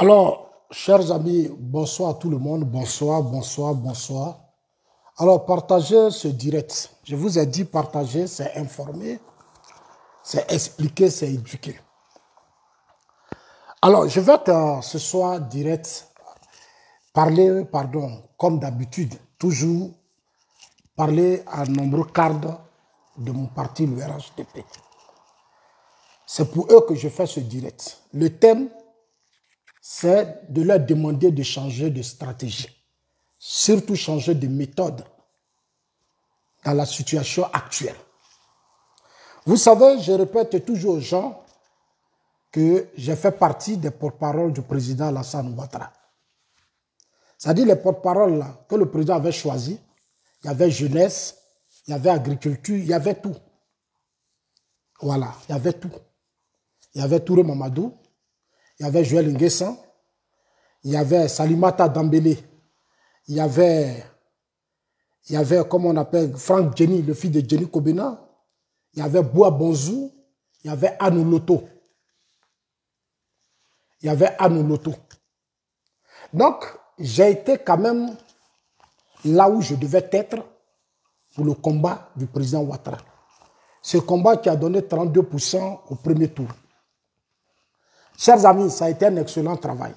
Alors, chers amis, bonsoir à tout le monde. Bonsoir, bonsoir, bonsoir. Alors, partagez ce direct. Je vous ai dit partager, c'est informer, c'est expliquer, c'est éduquer. Alors, je vais être ce soir direct parler, pardon, comme d'habitude, toujours parler à nombreux cadres de mon parti, le RHDP. C'est pour eux que je fais ce direct. Le thème, c'est de leur demander de changer de stratégie, surtout changer de méthode dans la situation actuelle. Vous savez, je répète toujours aux gens que j'ai fait partie des porte-paroles du président Alassane Ouattara. C'est-à-dire les porte-paroles que le président avait choisi, il y avait jeunesse, il y avait agriculture, il y avait tout. Voilà, il y avait tout. Il y avait Touré Mamadou, il y avait Joël Nguessan, il y avait Salimata Dambélé, il y avait, il y avait, comment on appelle, Frank Jenny, le fils de Jenny Kobena, il y avait Boa Bonzou, il y avait Anou Loto. Il y avait Anou Loto. Donc, j'ai été quand même là où je devais être pour le combat du président Ouattara. Ce combat qui a donné 32% au premier tour. Chers amis, ça a été un excellent travail.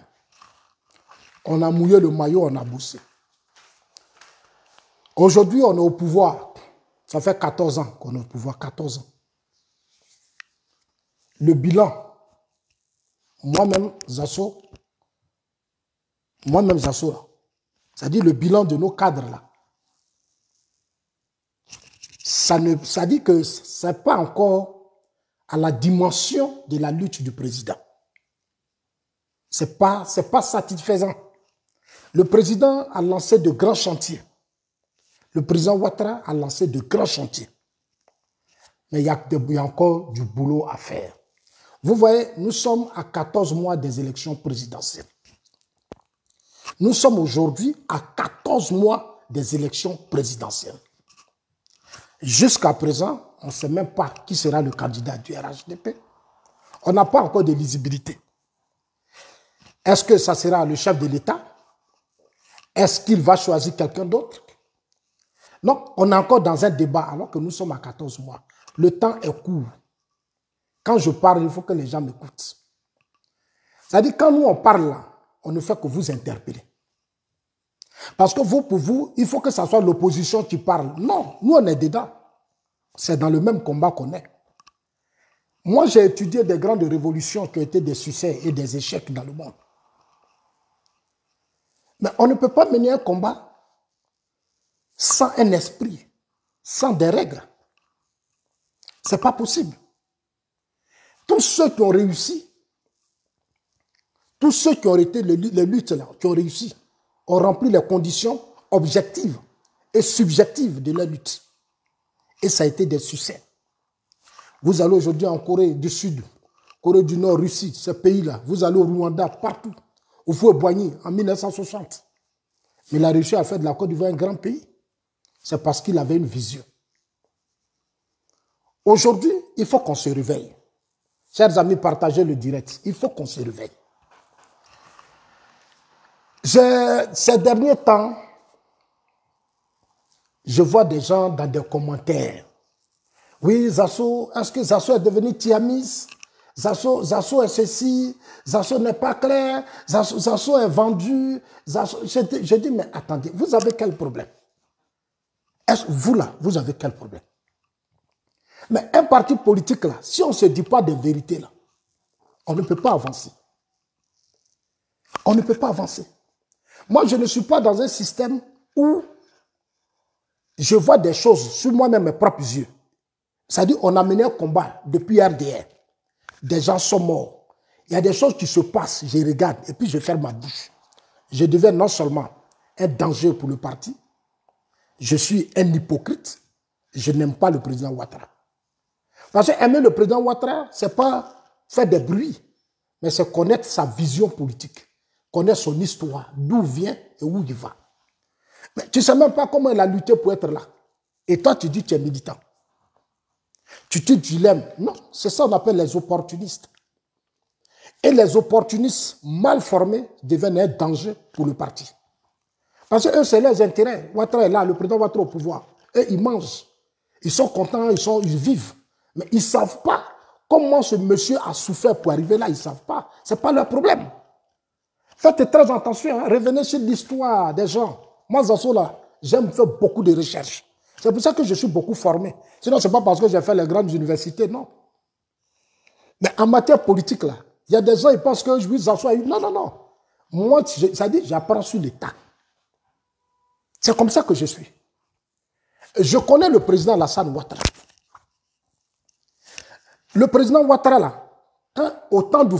On a mouillé le maillot, on a bossé. Aujourd'hui, on est au pouvoir. Ça fait 14 ans qu'on est au pouvoir, 14 ans. Le bilan, moi-même, Zasso, moi-même, Zasso, c'est-à-dire le bilan de nos cadres, là, ça, ne, ça dit que ce n'est pas encore à la dimension de la lutte du président. Ce pas, c'est pas satisfaisant. Le président a lancé de grands chantiers. Le président Ouattara a lancé de grands chantiers. Mais il y, a, il y a encore du boulot à faire. Vous voyez, nous sommes à 14 mois des élections présidentielles. Nous sommes aujourd'hui à 14 mois des élections présidentielles. Jusqu'à présent, on ne sait même pas qui sera le candidat du RHDP. On n'a pas encore de lisibilité. Est-ce que ça sera le chef de l'État Est-ce qu'il va choisir quelqu'un d'autre Non, on est encore dans un débat alors que nous sommes à 14 mois. Le temps est court. Quand je parle, il faut que les gens m'écoutent. C'est-à-dire, quand nous, on parle on ne fait que vous interpeller. Parce que vous, pour vous, il faut que ce soit l'opposition qui parle. Non, nous, on est dedans. C'est dans le même combat qu'on est. Moi, j'ai étudié des grandes révolutions qui ont été des succès et des échecs dans le monde. Mais on ne peut pas mener un combat sans un esprit, sans des règles. Ce n'est pas possible. Tous ceux qui ont réussi, tous ceux qui ont été les luttes qui ont réussi, ont rempli les conditions objectives et subjectives de la lutte. Et ça a été des succès. Vous allez aujourd'hui en Corée du Sud, Corée du Nord, Russie, ce pays-là, vous allez au Rwanda, partout fou est Boigny en 1960. Mais il a réussi à faire de la Côte d'Ivoire un grand pays. C'est parce qu'il avait une vision. Aujourd'hui, il faut qu'on se réveille. Chers amis, partagez le direct. Il faut qu'on se réveille. ces derniers temps, je vois des gens dans des commentaires. Oui, Zasso, est-ce que Zasso est devenu Tiamis Zasso, est ceci, Zasso n'est pas clair, Zasso, est vendu. Je dit, mais attendez, vous avez quel problème Est-ce vous là, vous avez quel problème Mais un parti politique là, si on ne se dit pas de vérité là, on ne peut pas avancer. On ne peut pas avancer. Moi, je ne suis pas dans un système où je vois des choses sur moi-même, mes propres yeux. C'est-à-dire, on a mené un combat depuis RDR. Des gens sont morts. Il y a des choses qui se passent, je regarde et puis je ferme ma bouche. Je deviens non seulement un danger pour le parti, je suis un hypocrite, je n'aime pas le président Ouattara. Parce que aimer le président Ouattara, n'est pas faire des bruits, mais c'est connaître sa vision politique, connaître son histoire, d'où vient et où il va. Mais tu sais même pas comment il a lutté pour être là. Et toi, tu dis que tu es militant. Tu te dilemmes. Non, c'est ça qu'on appelle les opportunistes. Et les opportunistes mal formés deviennent un danger pour le parti. Parce que eux, c'est leurs intérêts. là, le président va trop au pouvoir. Eux, ils mangent. Ils sont contents, ils, sont, ils vivent. Mais ils ne savent pas comment ce monsieur a souffert pour arriver là. Ils ne savent pas. Ce n'est pas leur problème. Faites très attention. Hein. Revenez sur l'histoire des gens. Moi, Zasso, j'aime faire beaucoup de recherches. C'est pour ça que je suis beaucoup formé. Sinon, ce n'est pas parce que j'ai fait les grandes universités, non. Mais en matière politique, là, il y a des gens qui pensent que je un soit. Non, non, non. Moi, ça dit, j'apprends sur l'État. C'est comme ça que je suis. Je connais le président Lassane Ouattara. Le président Ouattara, là, hein, au temps du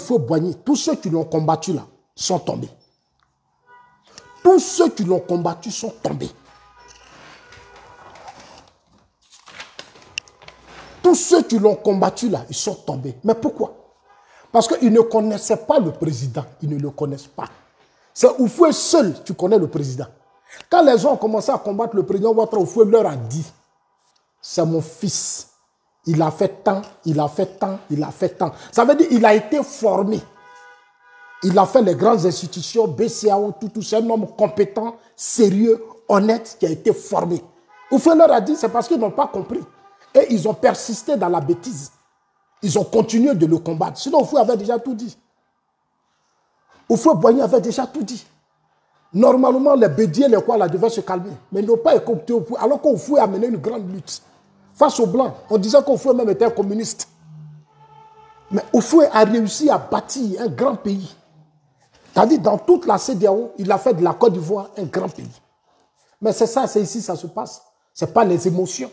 tous ceux qui l'ont combattu, là, sont tombés. Tous ceux qui l'ont combattu sont tombés. Tous ceux qui l'ont combattu là, ils sont tombés. Mais pourquoi Parce qu'ils ne connaissaient pas le président. Ils ne le connaissent pas. C'est Oufoué seul, tu connais le président. Quand les gens ont commencé à combattre le président Ouattara, Oufoué leur a dit, c'est mon fils. Il a fait tant, il a fait tant, il a fait tant. Ça veut dire qu'il a été formé. Il a fait les grandes institutions, BCAO, tout, tout. C'est un homme compétent, sérieux, honnête, qui a été formé. Oufoué leur a dit, c'est parce qu'ils n'ont pas compris. Et ils ont persisté dans la bêtise. Ils ont continué de le combattre. Sinon, Oufoué avait déjà tout dit. Oufoué Boigny avait déjà tout dit. Normalement, les bédiers, les quoi, là, devaient se calmer. Mais ils n'ont pas écouté Oufoué. Alors qu'Oufoué a mené une grande lutte. Face aux Blancs, on disait qu'Oufoué même était un communiste. Mais Oufoué a réussi à bâtir un grand pays. C'est-à-dire, dans toute la CDAO, il a fait de la Côte d'Ivoire un grand pays. Mais c'est ça, c'est ici, que ça se passe. Ce n'est pas les émotions.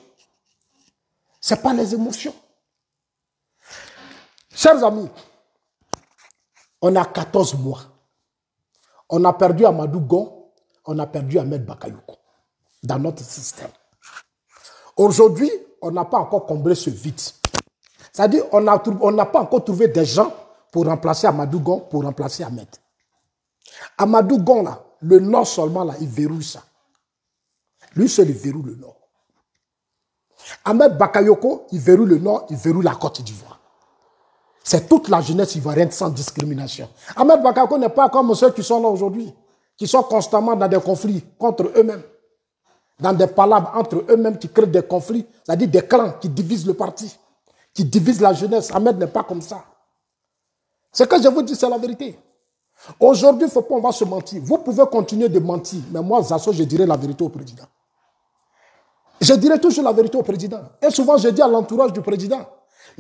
Ce n'est pas les émotions. Chers amis, on a 14 mois. On a perdu Amadou Gon, on a perdu Ahmed Bakayoko dans notre système. Aujourd'hui, on n'a pas encore comblé ce vide. C'est-à-dire, on n'a pas encore trouvé des gens pour remplacer Amadou Gon, pour remplacer Ahmed. Amadou Gon, là, le Nord seulement, là, il verrouille ça. Lui seul, il verrouille le Nord. Ahmed Bakayoko, il verrouille le Nord, il verrouille la Côte d'Ivoire. C'est toute la jeunesse ivoirienne sans discrimination. Ahmed Bakayoko n'est pas comme ceux qui sont là aujourd'hui, qui sont constamment dans des conflits contre eux-mêmes, dans des palabres entre eux-mêmes qui créent des conflits, c'est-à-dire des clans qui divisent le parti, qui divisent la jeunesse. Ahmed n'est pas comme ça. Ce que je vous dis, c'est la vérité. Aujourd'hui, il ne faut pas, va se mentir. Vous pouvez continuer de mentir, mais moi, Zasso, je dirai la vérité au président. Je dirai toujours la vérité au président. Et souvent, je dis à l'entourage du président.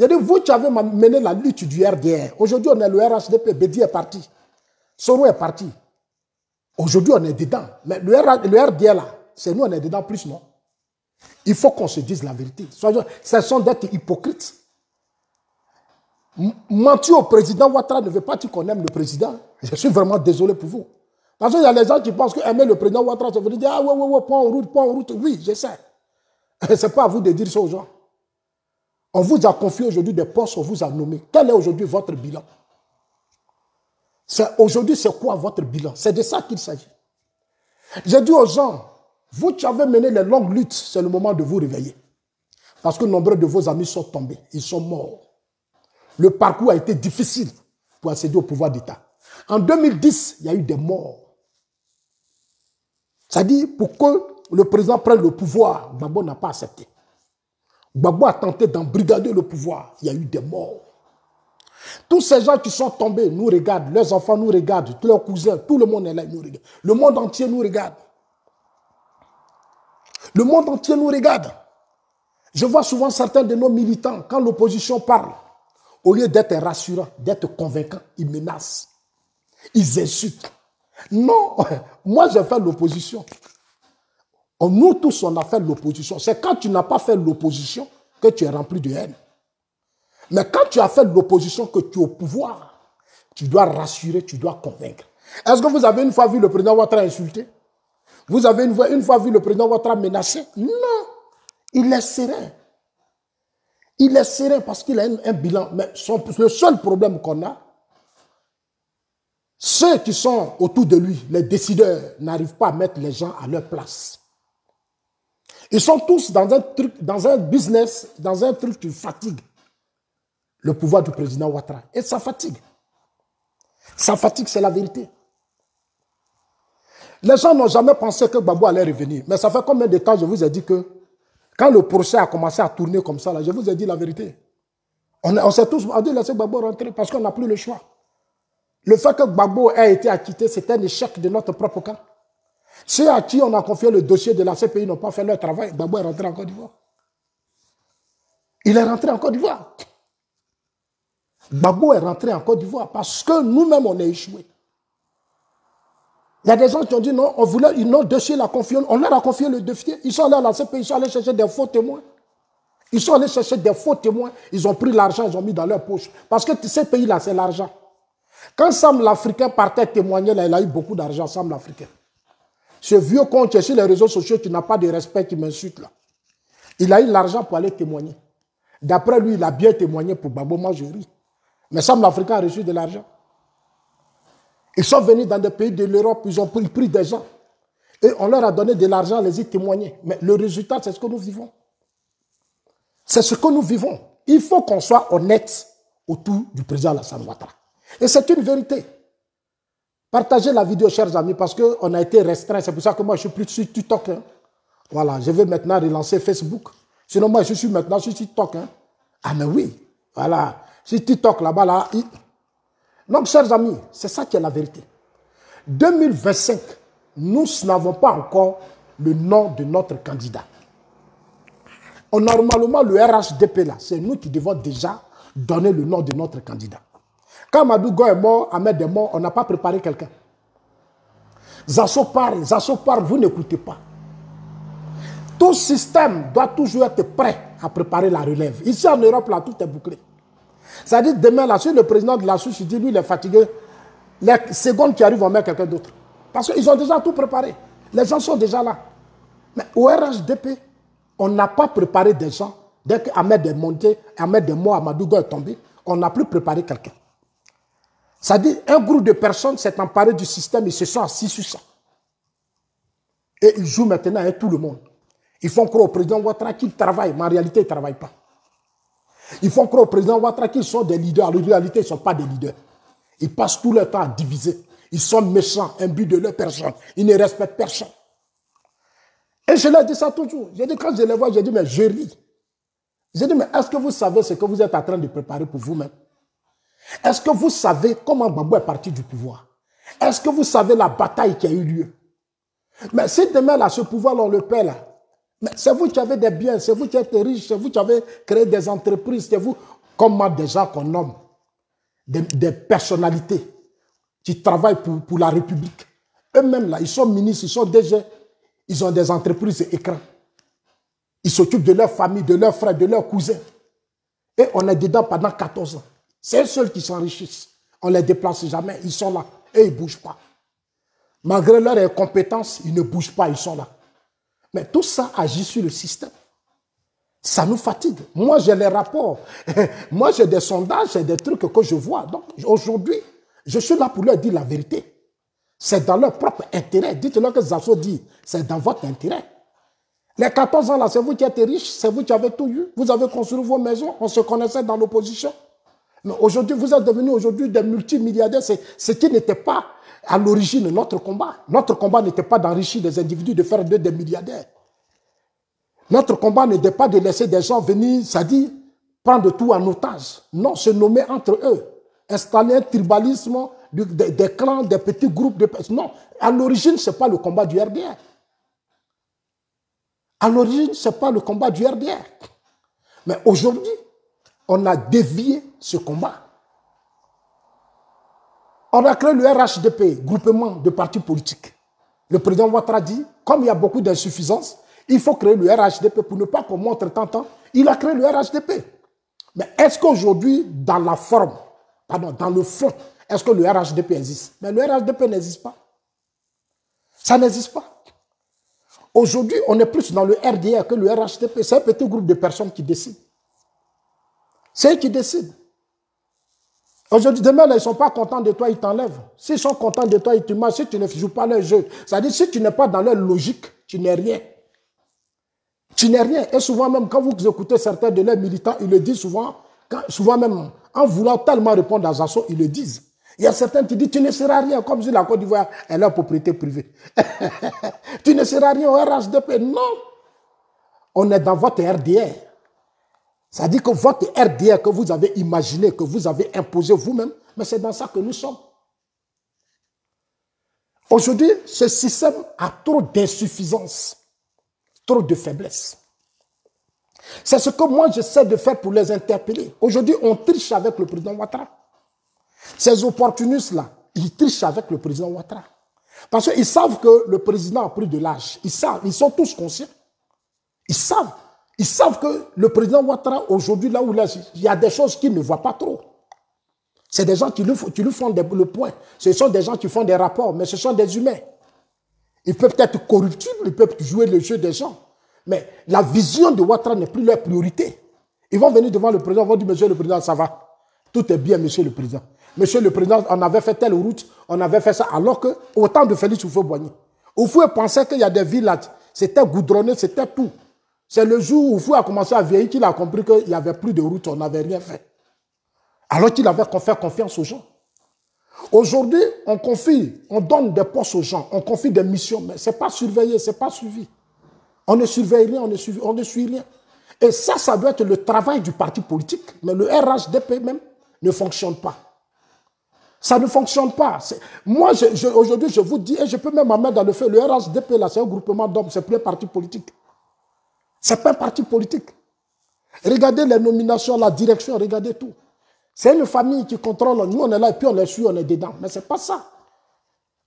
a dit, vous qui avez mené la lutte du RDR. Aujourd'hui, on est le RHDP. Bedi est parti. Soro est parti. Aujourd'hui, on est dedans. Mais le, RDR, là, c'est nous, on est dedans plus, non Il faut qu'on se dise la vérité. Ce sont d'être hypocrites. Mentir au président Ouattara ne veut pas dire qu'on aime le président. Je suis vraiment désolé pour vous. Parce qu'il y a les gens qui pensent qu'aimer le président Ouattara, ça veut dire, ah ouais, ouais, ouais, pas en route, pas en route. Oui, je sais. Eh, Ce n'est pas à vous de dire ça aux gens. On vous a confié aujourd'hui des postes, on vous a nommé. Quel est aujourd'hui votre bilan Aujourd'hui, c'est quoi votre bilan C'est de ça qu'il s'agit. J'ai dit aux gens, vous avez mené les longues luttes, c'est le moment de vous réveiller. Parce que nombre de vos amis sont tombés, ils sont morts. Le parcours a été difficile pour accéder au pouvoir d'État. En 2010, il y a eu des morts. cest dit, dire pour que le président prend le pouvoir, Gbagbo n'a pas accepté. Gbagbo a tenté d'embrigader le pouvoir. Il y a eu des morts. Tous ces gens qui sont tombés nous regardent, leurs enfants nous regardent, tous leurs cousins, tout le monde est là, nous regarde. Le monde entier nous regarde. Le monde entier nous regarde. Je vois souvent certains de nos militants, quand l'opposition parle, au lieu d'être rassurant, d'être convaincant, ils menacent. Ils insultent. Non, moi je fais l'opposition nous tous, on a fait l'opposition. C'est quand tu n'as pas fait l'opposition que tu es rempli de haine. Mais quand tu as fait l'opposition, que tu es au pouvoir, tu dois rassurer, tu dois convaincre. Est-ce que vous avez une fois vu le président Ouattara insulté Vous avez une fois, vu le président Ouattara menacé Non. Il est serein. Il est serein parce qu'il a un, bilan. Mais le seul problème qu'on a, ceux qui sont autour de lui, les décideurs, n'arrivent pas à mettre les gens à leur place. Ils sont tous dans un truc, dans un business, dans un truc qui fatigue le pouvoir du président Ouattara. Et ça fatigue. Ça fatigue, c'est la vérité. Les gens n'ont jamais pensé que Babou allait revenir. Mais ça fait combien de temps je vous ai dit que quand le procès a commencé à tourner comme ça, là, je vous ai dit la vérité. On, s'est tous on dit laisser Babou rentrer parce qu'on n'a plus le choix. Le fait que Babou ait été acquitté, c'est un échec de notre propre cas. Ceux à qui on a confié le dossier de la CPI n'ont pas fait leur travail. Babou est rentré en Côte d'Ivoire. Il est rentré en Côte d'Ivoire. Babou est rentré en Côte d'Ivoire parce que nous-mêmes, on a échoué. Il y a des gens qui ont dit non, on voulait, ils n'ont dossier la confiance. On leur a confié le dossier. Ils sont allés à la CPI, ils sont allés chercher des faux témoins. Ils sont allés chercher des faux témoins. Ils ont pris l'argent, ils ont mis dans leur poche. Parce que ces pays-là, c'est l'argent. Quand Sam l'Africain partait témoigner, là, il a eu beaucoup d'argent, Sam l'Africain. Ce vieux con, tu es sur les réseaux sociaux, tu n'as pas de respect, tu m'insultes là. Il a eu l'argent pour aller témoigner. D'après lui, il a bien témoigné pour Babo, moi Mais ça, l'Africain a reçu de l'argent. Ils sont venus dans des pays de l'Europe, ils ont pris, des gens. Et on leur a donné de l'argent, les y témoigner. Mais le résultat, c'est ce que nous vivons. C'est ce que nous vivons. Il faut qu'on soit honnête autour du président Alassane Ouattara. Et c'est une vérité. Partagez la vidéo, chers amis, parce qu'on a été restreint. C'est pour ça que moi, je suis plus sur TikTok. Hein. Voilà, je vais maintenant relancer Facebook. Sinon, moi, je suis maintenant sur TikTok. Hein. Ah, mais oui, voilà. Sur TikTok, là-bas, là. Donc, chers amis, c'est ça qui est la vérité. 2025, nous n'avons pas encore le nom de notre candidat. Normalement, le RHDP, là, c'est nous qui devons déjà donner le nom de notre candidat. Quand Madougo est mort, Ahmed est mort, on n'a pas préparé quelqu'un. Zasso vous n'écoutez pas. Tout système doit toujours être prêt à préparer la relève. Ici en Europe, là, tout est bouclé. Ça à dire demain, là, si le président de la Suisse dit, lui, il est fatigué, les secondes qui arrivent vont mettre quelqu'un d'autre. Parce qu'ils ont déjà tout préparé. Les gens sont déjà là. Mais au RHDP, on n'a pas préparé des gens. Dès qu'Ahmed est monté, Ahmed est mort, Madougo est tombé, on n'a plus préparé quelqu'un. C'est-à-dire, un groupe de personnes s'est emparé du système et se sont assis sur ça. Et ils jouent maintenant avec tout le monde. Ils font croire au président Ouattara qu'il travaille, mais en réalité, il ne travaille pas. Ils font croire au président Ouattara qu'ils sont des leaders. En réalité, ils ne sont pas des leaders. Ils passent tout leur temps à diviser. Ils sont méchants, imbus de leur personne. Ils ne respectent personne. Et je leur dis ça toujours. J'ai dit, quand je les vois, j'ai dit, mais je ris. J'ai dit, mais est-ce que vous savez ce que vous êtes en train de préparer pour vous-même est-ce que vous savez comment Babou est parti du pouvoir Est-ce que vous savez la bataille qui a eu lieu Mais si demain, là, ce pouvoir-là, on le perd, là, mais c'est vous qui avez des biens, c'est vous qui êtes riche, c'est vous qui avez créé des entreprises, c'est vous, comment déjà qu'on nomme des, personnalités qui travaillent pour, la République. Eux-mêmes, là, ils sont ministres, ils sont déjà, ils ont des entreprises et écrans. Ils s'occupent de leur famille, de leurs frères, de leurs cousins. Et on est dedans pendant 14 ans. C'est eux seuls qui s'enrichissent. On ne les déplace jamais. Ils sont là et ils ne bougent pas. Malgré leur incompétence, ils ne bougent pas, ils sont là. Mais tout ça agit sur le système. Ça nous fatigue. Moi, j'ai les rapports. Moi, j'ai des sondages, j'ai des trucs que je vois. Donc, aujourd'hui, je suis là pour leur dire la vérité. C'est dans leur propre intérêt. Dites-leur que Zasso dit, c'est dans votre intérêt. Les 14 ans là, c'est vous qui êtes riches, c'est vous qui avez tout eu. Vous avez construit vos maisons, on se connaissait dans l'opposition. Mais aujourd'hui, vous êtes devenus aujourd'hui des multimilliardaires, ce qui n'était pas à l'origine notre combat. Notre combat n'était pas d'enrichir des individus, de faire d'eux des milliardaires. Notre combat n'était pas de laisser des gens venir, c'est-à-dire prendre tout en otage. Non, se nommer entre eux. Installer un tribalisme des, clans, des petits groupes de personnes. Non, à l'origine, ce n'est pas le combat du RDR. À l'origine, ce n'est pas le combat du RDR. Mais aujourd'hui, on a dévié ce combat. On a créé le RHDP, groupement de partis politiques. Le président Ouattara dit, comme il y a beaucoup d'insuffisance, il faut créer le RHDP pour ne pas qu'on montre tant temps. Il a créé le RHDP. Mais est-ce qu'aujourd'hui, dans la forme, pardon, dans le fond, est-ce que le RHDP existe Mais le RHDP n'existe pas. Ça n'existe pas. Aujourd'hui, on est plus dans le RDR que le RHDP. C'est un petit groupe de personnes qui décident. C'est eux qui décident. Aujourd'hui, demain, ils ne sont pas contents de toi, ils t'enlèvent. S'ils sont contents de toi, ils te mangent. Si tu ne joues pas leur jeu, c'est-à-dire si tu n'es pas dans leur logique, tu n'es rien. Tu n'es rien. Et souvent même, quand vous écoutez certains de leurs militants, ils le disent souvent, souvent même, en voulant tellement répondre à Zasso, ils le disent. Il y a certains qui disent, tu ne seras rien, comme si la Côte d'Ivoire est leur propriété privée. tu ne seras rien au RHDP. Non. On est dans votre RDR cest à que votre RDR que vous avez imaginé, que vous avez imposé vous-même, mais c'est dans ça que nous sommes. Aujourd'hui, ce système a trop d'insuffisance, trop de faiblesse. C'est ce que moi j'essaie de faire pour les interpeller. Aujourd'hui, on triche avec le président Ouattara. Ces opportunistes-là, ils trichent avec le président Ouattara. Parce qu'ils savent que le président a pris de l'âge. Ils savent, ils sont tous conscients. Ils savent. Ils savent que le président Ouattara, aujourd'hui, là où il il y a des choses qu'il ne voit pas trop. C'est des gens qui lui, font le point. Ce sont des gens qui font des rapports, mais ce sont des humains. Ils peuvent être corruptibles, ils peuvent jouer le jeu des gens. Mais la vision de Ouattara n'est plus leur priorité. Ils vont venir devant le président, ils vont dire, monsieur le président, ça va. Tout est bien, monsieur le président. Monsieur le président, on avait fait telle route, on avait fait ça, alors que, au temps de Félix Oufoué-Boigny, Oufoué pensait qu'il y a des villages, c'était goudronné, c'était tout. C'est le jour où Fou a commencé à vieillir qu'il a compris qu'il n'y avait plus de route, on n'avait rien fait. Alors qu'il avait fait confiance aux gens. Aujourd'hui, on confie, on donne des postes aux gens, on confie des missions, mais ce n'est pas surveillé, ce n'est pas suivi. On ne surveille rien, on ne suit, on ne rien. Et ça, ça doit être le travail du parti politique, mais le RHDP même ne fonctionne pas. Ça ne fonctionne pas. Moi, aujourd'hui, je vous dis, et je peux même m'amener dans le feu, le RHDP, là, c'est un groupement d'hommes, c'est plus un parti politique n'est pas un parti politique. Regardez les nominations, la direction, regardez tout. C'est une famille qui contrôle. Nous, on est là et puis on les suit, on est dedans. Mais ce n'est pas ça.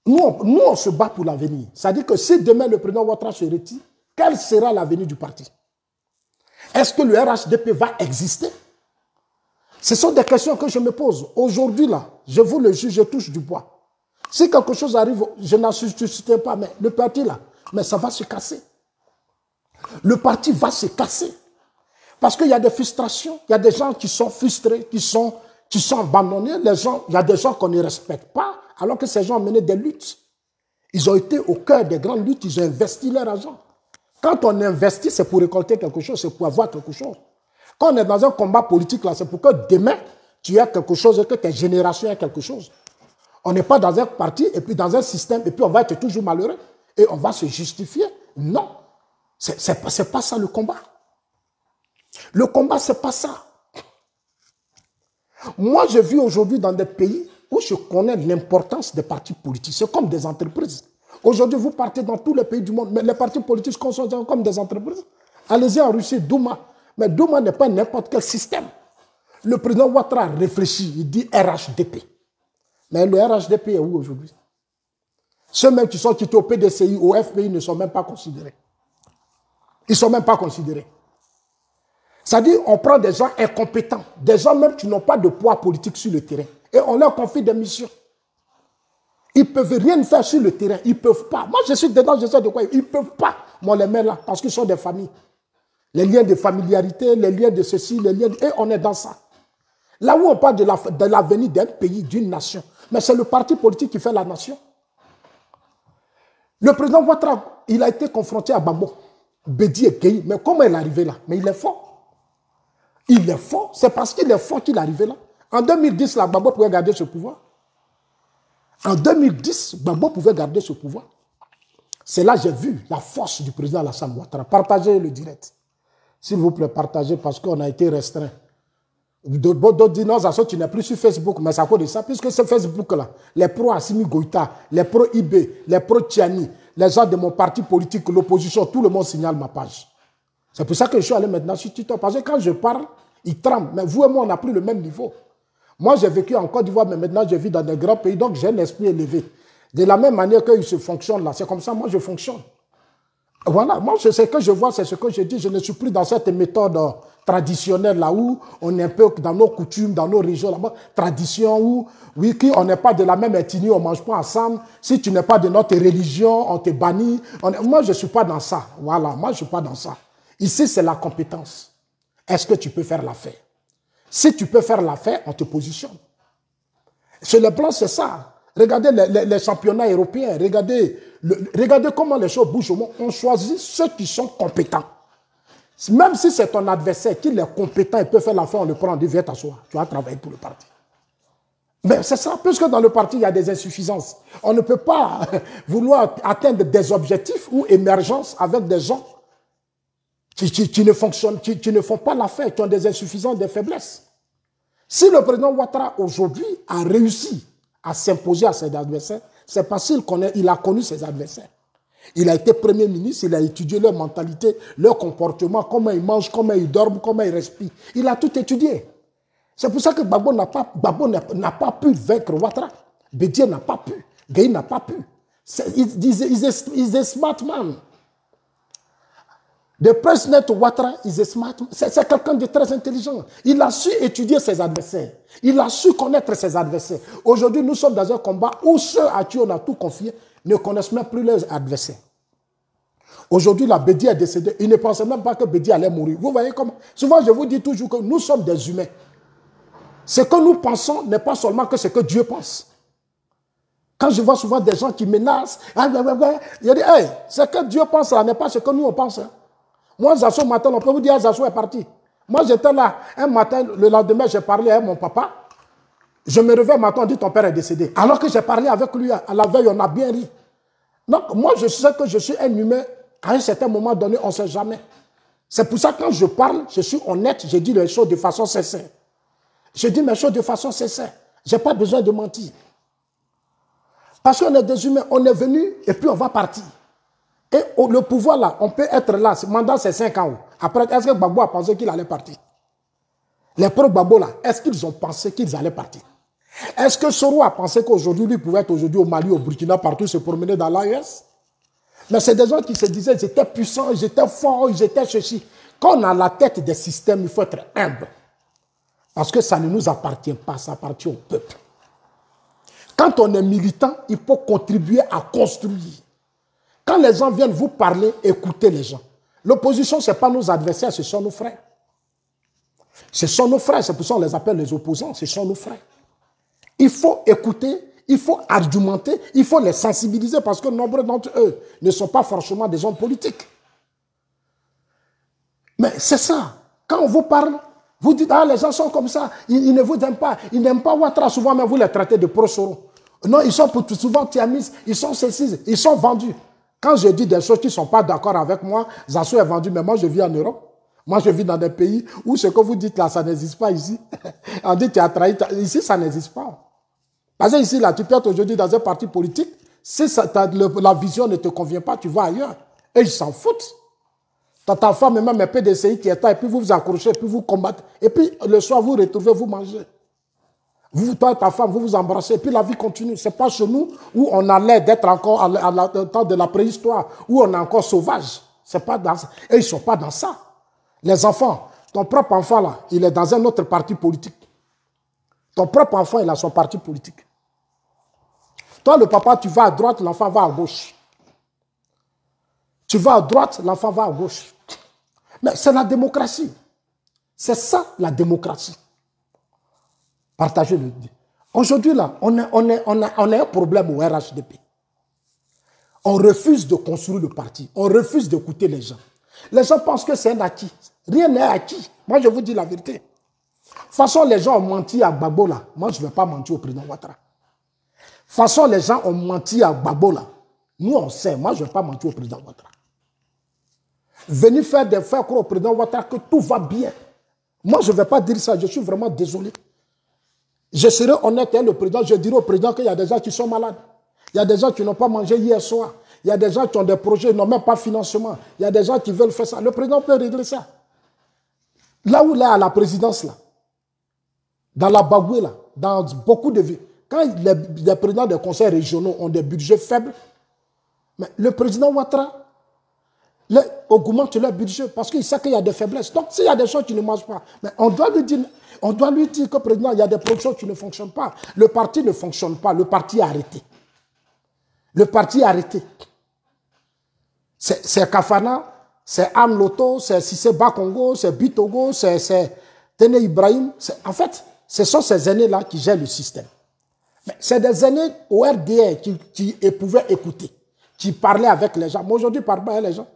Nous on, se bat pour l'avenir. C'est-à-dire que si demain le président Ouattara se retire, quel sera l'avenir du parti Est-ce que le RHDP va exister Ce sont des questions que je me pose. Aujourd'hui, là, je vous le juge, je touche du bois. Si quelque chose arrive, je n'en pas, mais le parti, là, mais ça va se casser le parti va se casser. Parce qu'il y a des frustrations, il y a des gens qui sont frustrés, qui sont, qui sont abandonnés, les gens, il y a des gens qu'on ne respecte pas, alors que ces gens ont mené des luttes. Ils ont été au cœur des grandes luttes, ils ont investi leur argent. Quand on investit, c'est pour récolter quelque chose, c'est pour avoir quelque chose. Quand on est dans un combat politique, là, c'est pour que demain, tu aies quelque chose et que tes générations aient quelque chose. On n'est pas dans un parti et puis dans un système et puis on va être toujours malheureux et on va se justifier. Non. C'est n'est pas ça le combat. Le combat, c'est pas ça. Moi, je vis aujourd'hui dans des pays où je connais l'importance des partis politiques. C'est comme des entreprises. Aujourd'hui, vous partez dans tous les pays du monde, mais les partis politiques sont comme des entreprises. Allez-y en Russie, Douma. Mais Douma n'est pas n'importe quel système. Le président Ouattara réfléchit, il dit RHDP. Mais le RHDP est où aujourd'hui Ceux mêmes qui sont quittés au PDCI, au FPI ne sont même pas considérés. Ils ne sont même pas considérés. C'est-à-dire, on prend des gens incompétents, des gens même qui n'ont pas de poids politique sur le terrain, et on leur confie des missions. Ils ne peuvent rien faire sur le terrain, ils ne peuvent pas. Moi, je suis dedans, je sais de quoi, ils ne peuvent pas. Moi, les là, parce qu'ils sont des familles. Les liens de familiarité, les liens de ceci, les liens Et on est dans ça. Là où on parle de l'avenir d'un pays, d'une nation, mais c'est le parti politique qui fait la nation. Le président Ouattara, il a été confronté à Bambo. Bedi est gay, mais comment il est arrivé là Mais il est fort. Il est fort. C'est parce qu'il est fort qu'il est arrivé là. En 2010, la pouvait garder ce pouvoir. En 2010, Babo pouvait garder ce pouvoir. C'est là que j'ai vu la force du président Alassane Ouattara. Partagez le direct. S'il vous plaît, partagez parce qu'on a été restreint. D'autres disent Non, tu n'es plus sur Facebook, mais c'est à cause de ça, puisque ce Facebook-là, les pro Assimi Goïta, les pro IB, les pro Tiani, les gens de mon parti politique, l'opposition, tout le monde signale ma page. C'est pour ça que je suis allé maintenant sur Twitter, parce que quand je parle, ils tremblent. Mais vous et moi, on a pris le même niveau. Moi, j'ai vécu en Côte d'Ivoire, mais maintenant, je vis dans des grands pays, donc j'ai un esprit élevé. De la même manière qu'ils se fonctionnent là, c'est comme ça, moi, je fonctionne. Voilà, moi, ce que je vois, c'est ce que je dis. Je ne suis plus dans cette méthode euh, traditionnel là où on est un peu dans nos coutumes, dans nos régions, là-bas, tradition où, oui, qui, on n'est pas de la même ethnie, on ne mange pas ensemble. Si tu n'es pas de notre religion, on te bannit. Moi, je ne suis pas dans ça. Voilà, moi, je suis pas dans ça. Ici, c'est la compétence. Est-ce que tu peux faire l'affaire Si tu peux faire l'affaire, on te positionne. Sur le plan, c'est ça. Regardez les, championnats européens, regardez, regardez comment les choses bougent au monde. On choisit ceux qui sont compétents. Même si c'est ton adversaire, qui est compétent, il peut faire l'affaire, on le prend, on dit viens t'asseoir, tu vas travailler pour le parti. Mais c'est ça, puisque dans le parti, il y a des insuffisances. On ne peut pas vouloir atteindre des objectifs ou émergences avec des gens qui, ne fonctionnent, qui, ne font pas l'affaire, qui ont des insuffisances, des faiblesses. Si le président Ouattara aujourd'hui a réussi à s'imposer à ses adversaires, c'est parce qu'il il a connu ses adversaires. Il a été Premier ministre, il a étudié leur mentalité, leur comportement, comment ils mangent, comment ils dorment, comment ils respirent. Il a tout étudié. C'est pour ça que Babo n'a pas, pas, pu vaincre Ouattara. Bédier n'a pas pu. Gay n'a pas pu. Ils est smart man. The president Ouattara is a smart C'est quelqu'un de très intelligent. Il a su étudier ses adversaires. Il a su connaître ses adversaires. Aujourd'hui, nous sommes dans un combat où ceux à qui on a tout confié ne connaissent même plus leurs adversaires. Aujourd'hui, la Bédie est décédée. Ils ne pensaient même pas que Bédie allait mourir. Vous voyez comment Souvent, je vous dis toujours que nous sommes des humains. Ce que nous pensons n'est pas seulement que ce que Dieu pense. Quand je vois souvent des gens qui menacent, ah, je dis, hey, ce que Dieu pense là n'est pas ce que nous on pense. Hein. Moi, Zasso, matin, on peut vous dire, Zasso est parti. Moi, j'étais là. Un matin, le lendemain, j'ai parlé à mon papa. Je me réveille, on dit ton père est décédé. Alors que j'ai parlé avec lui à la veille, on a bien ri. Donc moi, je sais que je suis un humain. À un certain moment donné, on ne sait jamais. C'est pour ça que quand je parle, je suis honnête, je dis les choses de façon sincère. Je dis mes choses de façon sincère. Je n'ai pas besoin de mentir. Parce qu'on est des humains, on est venu et puis on va partir. Et le pouvoir là, on peut être là, pendant mandat cinq ans. Après, est-ce que Babo a pensé qu'il allait partir Les pro babo là, est-ce qu'ils ont pensé qu'ils allaient partir est-ce que Soro a pensé qu'aujourd'hui, lui pouvait être aujourd'hui au Mali, au Burkina, partout, se promener dans l'AES Mais c'est des gens qui se disaient, j'étais puissant, j'étais fort, étaient ceci. Quand on a la tête des systèmes, il faut être humble. Parce que ça ne nous appartient pas, ça appartient au peuple. Quand on est militant, il faut contribuer à construire. Quand les gens viennent vous parler, écoutez les gens. L'opposition, ce n'est pas nos adversaires, ce sont nos frères. Ce sont nos frères, c'est pour ça qu'on les appelle les opposants, ce sont nos frères. Il faut écouter, il faut argumenter, il faut les sensibiliser parce que nombreux d'entre eux ne sont pas forcément des hommes politiques. Mais c'est ça. Quand on vous parle, vous dites, ah, les gens sont comme ça, ils, ne vous aiment pas. Ils n'aiment pas Ouattara, souvent, mais vous les traitez de prosoro. Non, ils sont souvent tiamis, ils sont ceci, ils sont vendus. Quand je dis des choses qui ne sont pas d'accord avec moi, Zassou est vendu, mais moi je vis en Europe. Moi je vis dans des pays où ce que vous dites là, ça n'existe pas ici. On dit tu as trahi, ici ça n'existe pas. Parce que ici, là, tu peux aujourd'hui dans un parti politique. Si la vision ne te convient pas, tu vas ailleurs. Et ils s'en foutent. T'as ta femme et même un PDCI qui est là, et puis vous vous accrochez, puis vous combattez. Et puis le soir, vous retrouvez, vous mangez. Vous, toi et ta femme, vous vous embrassez, et puis la vie continue. C'est pas chez nous où on a l'air d'être encore à, la, temps de la préhistoire, où on est encore sauvage. C'est pas dans Et ils sont pas dans ça. Les enfants, ton propre enfant là, il est dans un autre parti politique. Ton propre enfant, il a son parti politique. Toi, le papa, tu vas à droite, l'enfant va à gauche. Tu vas à droite, l'enfant va à gauche. Mais c'est la démocratie. C'est ça la démocratie. Partagez le Aujourd'hui, là, on a, on, on, a, un problème au RHDP. On refuse de construire le parti. On refuse d'écouter les gens. Les gens pensent que c'est un acquis. Rien n'est acquis. Moi, je vous dis la vérité. De toute façon, les gens ont menti à babo là. Moi, je ne vais pas mentir au président Ouattara façon, les gens ont menti à là. Nous, on sait. Moi, je ne vais pas mentir au président Ouattara. Venu faire des faits croire au président Ouattara que tout va bien. Moi, je ne vais pas dire ça. Je suis vraiment désolé. Je serai honnête avec hein, le président. Je dirai au président qu'il y a des gens qui sont malades. Il y a des gens qui n'ont pas mangé hier soir. Il y a des gens qui ont des projets, ils n'ont même pas financement. Il y a des gens qui veulent faire ça. Le président peut régler ça. Là où il est à la présidence, là, dans la Bagoué, là, dans beaucoup de villes, quand les, présidents des conseils régionaux ont des budgets faibles, mais le président Ouattara augmente leur budget parce qu'il sait qu'il y a des faiblesses. Donc, s'il y a des choses qui ne mangent pas, mais on doit lui dire, on doit lui dire que, président, il y a des productions qui ne fonctionnent pas. Le parti ne fonctionne pas. Le parti est arrêté. Le parti est arrêté. C'est Kafana, c'est Amloto, c'est Sissé Bakongo, c'est Bitogo, c'est Tene Ibrahim. En fait, ce sont ces aînés-là qui gèrent le système c'est des années au RDR qui, e-, pouvaient écouter, qui parlaient avec les gens. Mais aujourd'hui, parle pas avec les gens.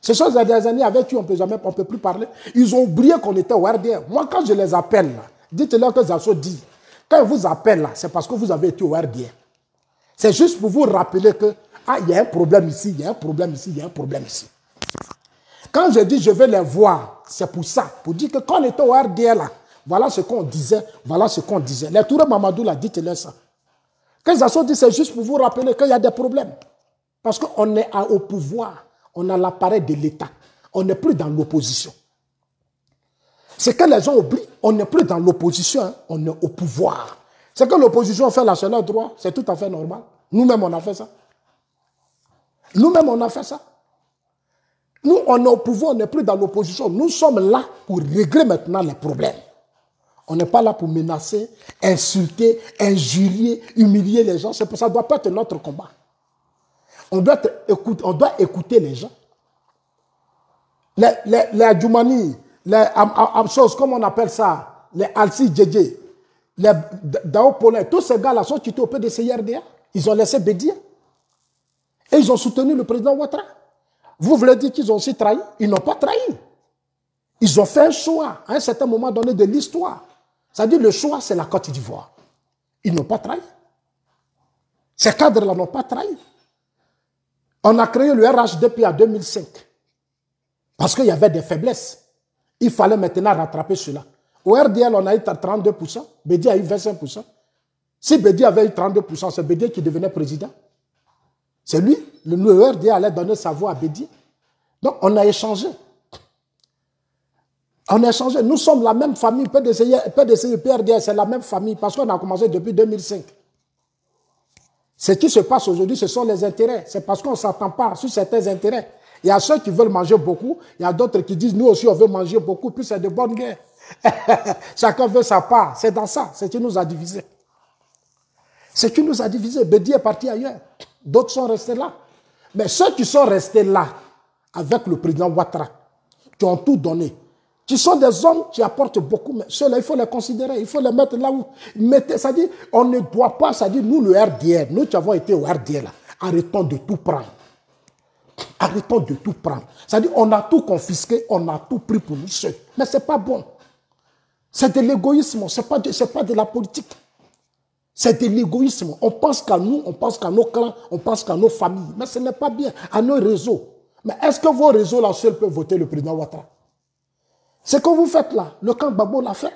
Ces choses des années avec qui on ne peut jamais, on peut plus parler. Ils ont oublié qu'on était au RDR. Moi, quand je les appelle, dites-leur que se dit. Quand ils vous appellent là, c'est parce que vous avez été au RDR. C'est juste pour vous rappeler que, ah, il y a un problème ici, il y a un problème ici, il y a un problème ici. Quand je dis je vais les voir, c'est pour ça, pour dire que quand on était au RDR là, voilà ce qu'on disait. Voilà ce qu'on disait. Les Touré Mamadou l'a dit, leur ça. Quand Zasso dit, c'est juste pour vous rappeler qu'il y a des problèmes. Parce qu'on est au pouvoir. On a l'appareil de l'État. On n'est plus dans l'opposition. Ce que les gens oublient, on n'est plus dans l'opposition, hein. on est au pouvoir. Ce que l'opposition fait la leur droit, c'est tout à fait normal. Nous-mêmes, on a fait ça. Nous-mêmes, on a fait ça. Nous, on est au pouvoir, on n'est plus dans l'opposition. Nous sommes là pour régler maintenant les problèmes. On n'est pas là pour menacer, insulter, injurier, humilier les gens. C'est pour ça que ça doit pas être notre combat. On doit, écouter les gens. Les, les, les comme on appelle ça, les Alsi Djedje, les Dao tous ces gars-là sont quittés au PDC Ils ont laissé Bédia. Et ils ont soutenu le président Ouattara. Vous voulez dire qu'ils ont aussi trahi Ils n'ont pas trahi. Ils ont fait un choix à un certain moment donné de l'histoire. Ça veut dire le choix, c'est la Côte d'Ivoire. Ils n'ont pas trahi. Ces cadres-là n'ont pas trahi. On a créé le RH en 2005 parce qu'il y avait des faiblesses. Il fallait maintenant rattraper cela. Au RDL, on a eu 32%, Bédi a eu 25%. Si Bédi avait eu 32%, c'est Bédi qui devenait président. C'est lui. Le, le RDL allait donner sa voix à Bédi. Donc, on a échangé. On a changé. Nous sommes la même famille. PDCI, et PRDS, c'est la même famille parce qu'on a commencé depuis 2005. Ce qui se passe aujourd'hui, ce sont les intérêts. C'est parce qu'on ne s'attend pas sur certains intérêts. Il y a ceux qui veulent manger beaucoup. Il y a d'autres qui disent, nous aussi, on veut manger beaucoup. Puis c'est de bonnes guerres. Chacun veut sa part. C'est dans ça. Ce qui nous a divisés. Ce qui nous a divisés. Bedi est parti ailleurs. D'autres sont restés là. Mais ceux qui sont restés là, avec le président Ouattara, qui ont tout donné, tu sont des hommes qui apportent beaucoup. mais Ceux-là, il faut les considérer, il faut les mettre là où. Mettez, ça dit, on ne doit pas, ça dit, nous, le RDR, nous qui avons été au RDR, là, arrêtons de tout prendre. Arrêtons de tout prendre. Ça dit, on a tout confisqué, on a tout pris pour nous seuls. Mais ce n'est pas bon. C'est de l'égoïsme, ce n'est pas, de, pas de la politique. C'est de l'égoïsme. On pense qu'à nous, on pense qu'à nos clans, on pense qu'à nos familles. Mais ce n'est pas bien, à nos réseaux. Mais est-ce que vos réseaux là seuls peuvent voter le président Ouattara ce que vous faites là, le camp Babo l'a fait.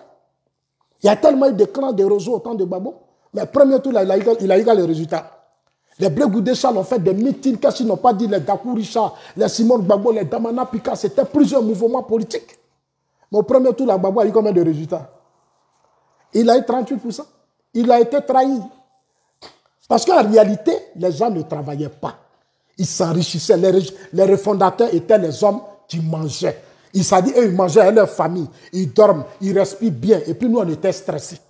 Il y a tellement eu de clans de roseaux au temps de Babo. Mais premier tour, il a, il eu les résultats. Les Brégoudéchal ont fait des meetings, qu'est-ce qu'ils n'ont pas dit, les Dakourisha, les Simone Babo, les Damana Pika, c'était plusieurs mouvements politiques. Mais au premier tour, là, Babo a eu combien de résultats Il a eu 38%. Il a été trahi. Parce qu'en réalité, les gens ne travaillaient pas. Ils s'enrichissaient. Les, les refondateurs étaient les hommes qui mangeaient. Ils s'est dit, eux, ils mangeaient avec leur famille, ils dorment, ils respirent bien. Et puis nous, on était stressés.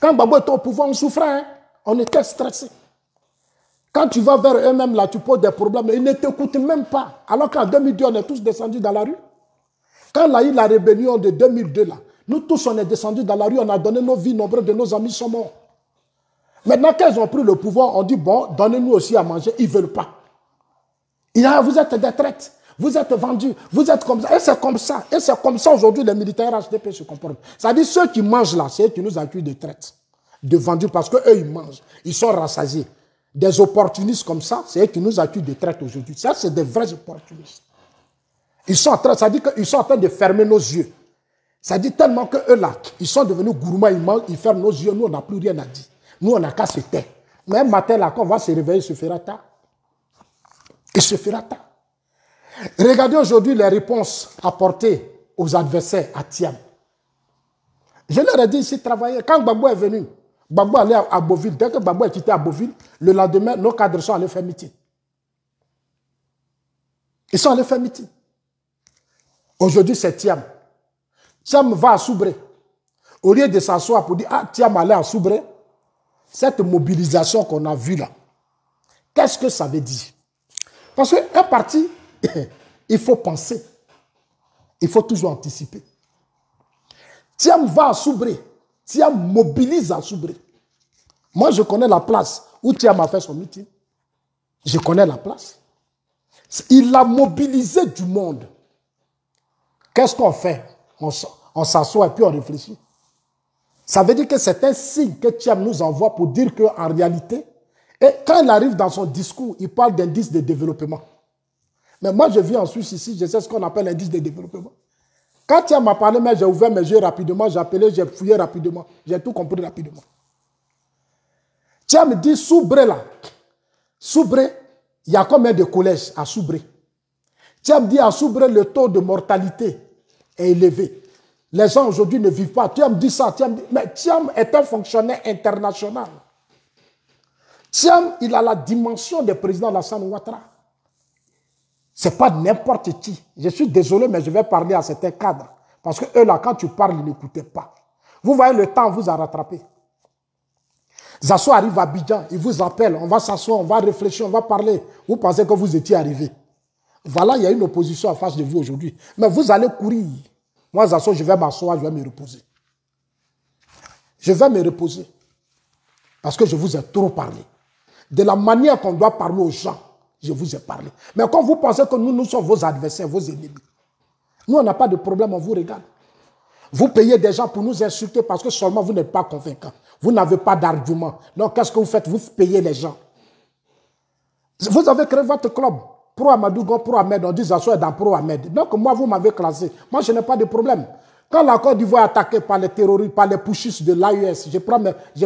Quand Babou était au pouvoir, on souffrait. Hein. On était stressés. Quand tu vas vers eux-mêmes, là, tu poses des problèmes. Ils ne t'écoutent même pas. Alors qu'en 2002, on est tous descendus dans la rue. Quand il a eu la rébellion de 2002, là, nous tous, on est descendus dans la rue, on a donné nos vies, nombreux de nos amis sont morts. Maintenant qu'elles ont pris le pouvoir, on dit, bon, donnez-nous aussi à manger. Ils ne veulent pas. vous êtes des traites vous êtes vendus, vous êtes comme ça. Et c'est comme ça. Et c'est comme ça aujourd'hui les militaires HDP se comportent. Ça dit ceux qui mangent là, c'est eux qui nous accusent de traite, de vendus, parce qu'eux, ils mangent. Ils sont rassasiés. Des opportunistes comme ça, c'est eux qui nous accusent de traite aujourd'hui. Ça, c'est des vrais opportunistes. Ils sont en train, ça dit qu'ils sont en train de fermer nos yeux. Ça dit tellement que eux là, ils sont devenus gourmands, ils mangent, ils ferment nos yeux. Nous, on n'a plus rien à dire. Nous, on n'a qu'à se taire. Mais un matin là, quand on va se réveiller, il se fera tard. Il se fera tard. Regardez aujourd'hui les réponses apportées aux adversaires à Thiam. Je leur ai dit ici travailler. Quand Babou est venu, Babou allait à Beauville. Dès que Babou est quitté à Beauville, le lendemain, nos cadres sont allés faire meeting. Ils sont allés faire meeting. Aujourd'hui, c'est Thiam. Thiam va à Soubré. Au lieu de s'asseoir pour dire, ah, Thiam allait à Soubré, cette mobilisation qu'on a vue là, qu'est-ce que ça veut dire Parce qu'un parti Il faut penser. Il faut toujours anticiper. Thiam va à Soubré. Thiam mobilise à Soubré. Moi, je connais la place où Tiam a fait son meeting. Je connais la place. Il a mobilisé du monde. Qu'est-ce qu'on fait On s'assoit et puis on réfléchit. Ça veut dire que c'est un signe que Tiam nous envoie pour dire qu'en réalité, et quand il arrive dans son discours, il parle d'indice de développement. Mais moi, je vis en Suisse ici, je sais ce qu'on appelle l'indice de développement. Quand Tiam m'a parlé, mais j'ai ouvert mes yeux rapidement, j'ai appelé, j'ai fouillé rapidement, j'ai tout compris rapidement. Tiens me dit Soubré là. Soubré, il y a combien de collèges à Soubré Tiens me dit à Soubré, le taux de mortalité est élevé. Les gens aujourd'hui ne vivent pas. Tiens dit ça. dit... Mais Tiam est un fonctionnaire international. Tiam, il a la dimension des présidents de la Sano Ouattara. C'est pas n'importe qui. Je suis désolé, mais je vais parler à certains cadres. Parce que eux, là, quand tu parles, ils n'écoutaient pas. Vous voyez, le temps vous a rattrapé. Zasso arrive à Bidjan. il vous appelle, on va s'asseoir, on va réfléchir, on va parler. Vous pensez que vous étiez arrivé. Voilà, il y a une opposition en face de vous aujourd'hui. Mais vous allez courir. Moi, Zasso, je vais m'asseoir, je vais me reposer. Je vais me reposer. Parce que je vous ai trop parlé. De la manière qu'on doit parler aux gens. Je vous ai parlé. Mais quand vous pensez que nous, nous sommes vos adversaires, vos ennemis, nous, on n'a pas de problème, on vous regarde. Vous payez des gens pour nous insulter parce que seulement vous n'êtes pas convaincant. Vous n'avez pas d'argument. Donc, qu'est-ce que vous faites Vous payez les gens. Vous avez créé votre club. Pro Amadougo, Pro Ahmed, on dit ça dans Pro Ahmed. Donc, moi, vous m'avez classé. Moi, je n'ai pas de problème. Quand la Côte d'Ivoire est attaquée par les terroristes, par les pushistes de l'AUS, je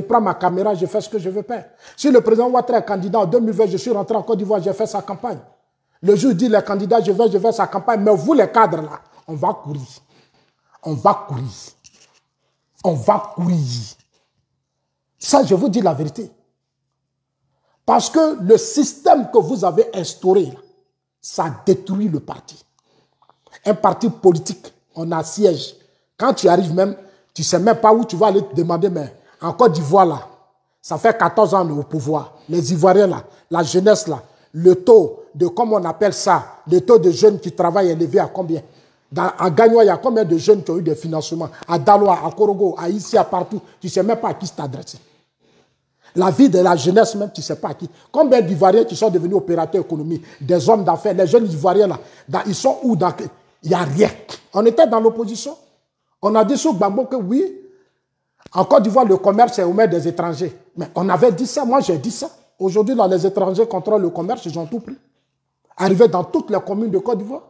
prends, ma caméra, je fais ce que je veux faire. Si le président Ouattara est candidat en 2020, je suis rentré en Côte d'Ivoire, j'ai fait sa campagne. Le jour dit, les candidats, je vais, je vais sa campagne. Mais vous, les cadres, là, on va courir. On va courir. On va courir. Ça, je vous dis la vérité. Parce que le système que vous avez instauré, ça détruit le parti. Un parti politique, on assiège quand tu arrives même, tu ne sais même pas où tu vas aller te demander, mais en Côte d'Ivoire, là, ça fait 14 ans au pouvoir. Les Ivoiriens, là, la jeunesse, là, le taux de, comment on appelle ça, le taux de jeunes qui travaillent est élevé à combien À En il y a combien de jeunes qui ont eu des financements À Daloa, à Korogo, à ici, à partout. Tu ne sais même pas à qui t'adresser. La vie de la jeunesse même, tu ne sais pas à qui. Combien d'Ivoiriens qui sont devenus opérateurs économiques, des hommes d'affaires, les jeunes Ivoiriens, là, ils sont où Il n'y a rien. On était dans l'opposition. On a dit sous Gbagbo que oui, en Côte d'Ivoire, le commerce est aux mains des étrangers. Mais on avait dit ça, moi j'ai dit ça. Aujourd'hui, là, les étrangers contrôlent le commerce, ils ont tout pris. Arrivé dans toutes les communes de Côte d'Ivoire,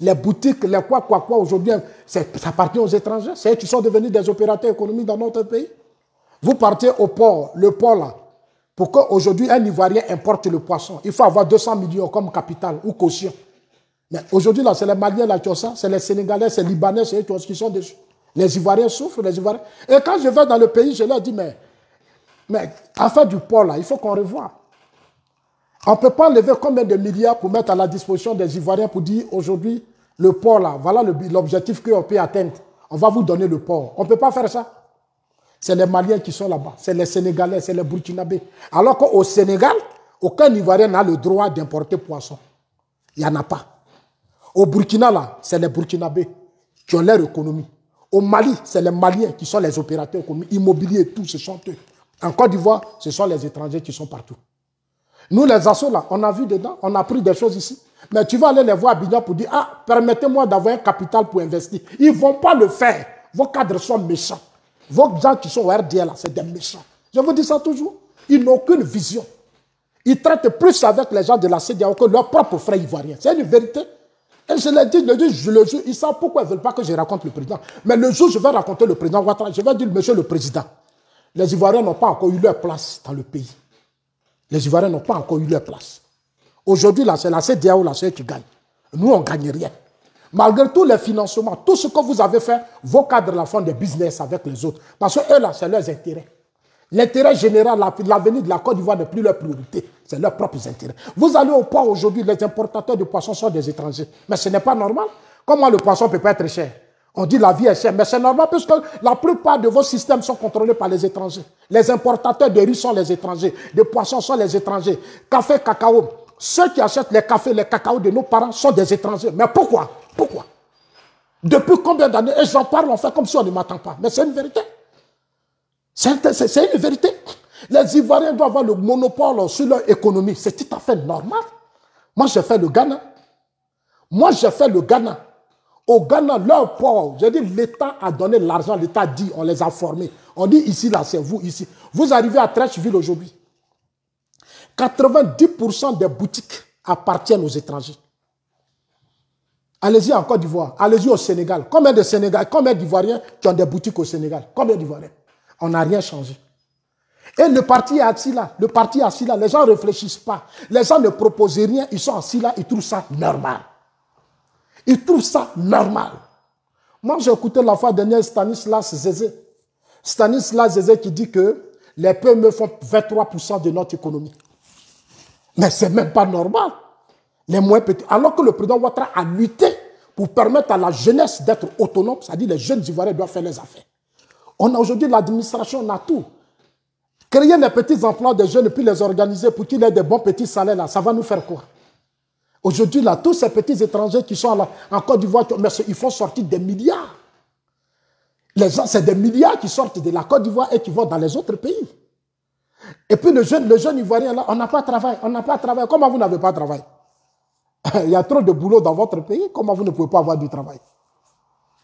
les boutiques, les quoi, quoi, quoi, aujourd'hui, ça appartient aux étrangers. C'est qui sont devenus des opérateurs économiques dans notre pays. Vous partez au port, le port là, pour qu'aujourd'hui un Ivoirien importe le poisson. Il faut avoir 200 millions comme capital ou caution. Mais aujourd'hui, là, c'est les Maliens, ont ça, c'est les Sénégalais, c'est les Libanais, c'est eux qui sont dessus. Les Ivoiriens souffrent, les Ivoiriens. Et quand je vais dans le pays, je leur dis, mais, mais faire du port, là, il faut qu'on revoie. On ne peut pas lever combien de milliards pour mettre à la disposition des Ivoiriens pour dire aujourd'hui, le port, là, voilà l'objectif qu'on peut atteindre. On va vous donner le port. On ne peut pas faire ça. C'est les Maliens qui sont là-bas, c'est les Sénégalais, c'est les Burkinabés. Alors qu'au Sénégal, aucun Ivoirien n'a le droit d'importer poisson. Il n'y en a pas. Au Burkina, là, c'est les Burkinabés qui ont leur économie. Au Mali, c'est les Maliens qui sont les opérateurs économiques. immobiliers, tout, ce sont eux. En Côte d'Ivoire, ce sont les étrangers qui sont partout. Nous, les assos, là, on a vu dedans, on a pris des choses ici. Mais tu vas aller les voir à Bidjan pour dire, ah, permettez-moi d'avoir un capital pour investir. Ils ne vont pas le faire. Vos cadres sont méchants. Vos gens qui sont au RDL, là, c'est des méchants. Je vous dis ça toujours. Ils n'ont aucune vision. Ils traitent plus avec les gens de la CDAO que leurs propres frères ivoiriens. C'est une vérité. Et je l'ai dit, le ils savent pourquoi ils ne veulent pas que je raconte le président. Mais le jour, je vais raconter le président je vais dire, monsieur le président, les Ivoiriens n'ont pas encore eu leur place dans le pays. Les Ivoiriens n'ont pas encore eu leur place. Aujourd'hui, là, c'est la CDAO, la e qui gagne. Nous, on ne gagne rien. Malgré tous les financements, tout ce que vous avez fait, vos cadres la font des business avec les autres. Parce que eux, là, c'est leurs intérêts. L'intérêt général, l'avenir de la Côte d'Ivoire n'est plus leur priorité. C'est leurs propres intérêts. Vous allez au port aujourd'hui, les importateurs de poissons sont des étrangers. Mais ce n'est pas normal. Comment le poisson peut pas être cher On dit la vie est chère, mais c'est normal parce que la plupart de vos systèmes sont contrôlés par les étrangers. Les importateurs de riz sont les étrangers, de poissons sont les étrangers. Café, cacao, ceux qui achètent les cafés, les cacao de nos parents sont des étrangers. Mais pourquoi Pourquoi Depuis combien d'années Et j'en parle, on fait comme si on ne m'attend pas. Mais c'est une vérité. C'est une vérité. Les Ivoiriens doivent avoir le monopole sur leur économie. C'est tout à fait normal. Moi, j'ai fait le Ghana. Moi, j'ai fait le Ghana. Au Ghana, leur port, j'ai dit, l'État a donné l'argent, l'État dit, on les a formés. On dit ici, là, c'est vous, ici. Vous arrivez à Trècheville aujourd'hui. 90% des boutiques appartiennent aux étrangers. Allez-y en Côte d'Ivoire, allez-y au Sénégal. Combien de Sénégal, combien d'Ivoiriens qui ont des boutiques au Sénégal Combien d'Ivoiriens on n'a rien changé. Et le parti est assis là, le parti est assis là, les gens ne réfléchissent pas, les gens ne proposent rien, ils sont assis là, ils trouvent ça normal. Ils trouvent ça normal. Moi, j'ai écouté la fois dernière Stanislas Zézé. Stanislas Zézé qui dit que les PME font 23% de notre économie. Mais c'est même pas normal. Les moins petits. Alors que le président Ouattara a lutté pour permettre à la jeunesse d'être autonome, c'est-à-dire les jeunes Ivoiriens doivent faire les affaires. On a aujourd'hui l'administration, on a tout. Créer les petits emplois des jeunes, puis les organiser pour qu'ils aient des bons petits salaires, ça va nous faire quoi Aujourd'hui, là, tous ces petits étrangers qui sont là, en Côte d'Ivoire, ils font sortir des milliards. Les gens, c'est des milliards qui sortent de la Côte d'Ivoire et qui vont dans les autres pays. Et puis le jeune, Ivoirien, là, on n'a pas de travail, on n'a pas de travail. Comment vous n'avez pas de travail Il y a trop de boulot dans votre pays, comment vous ne pouvez pas avoir du travail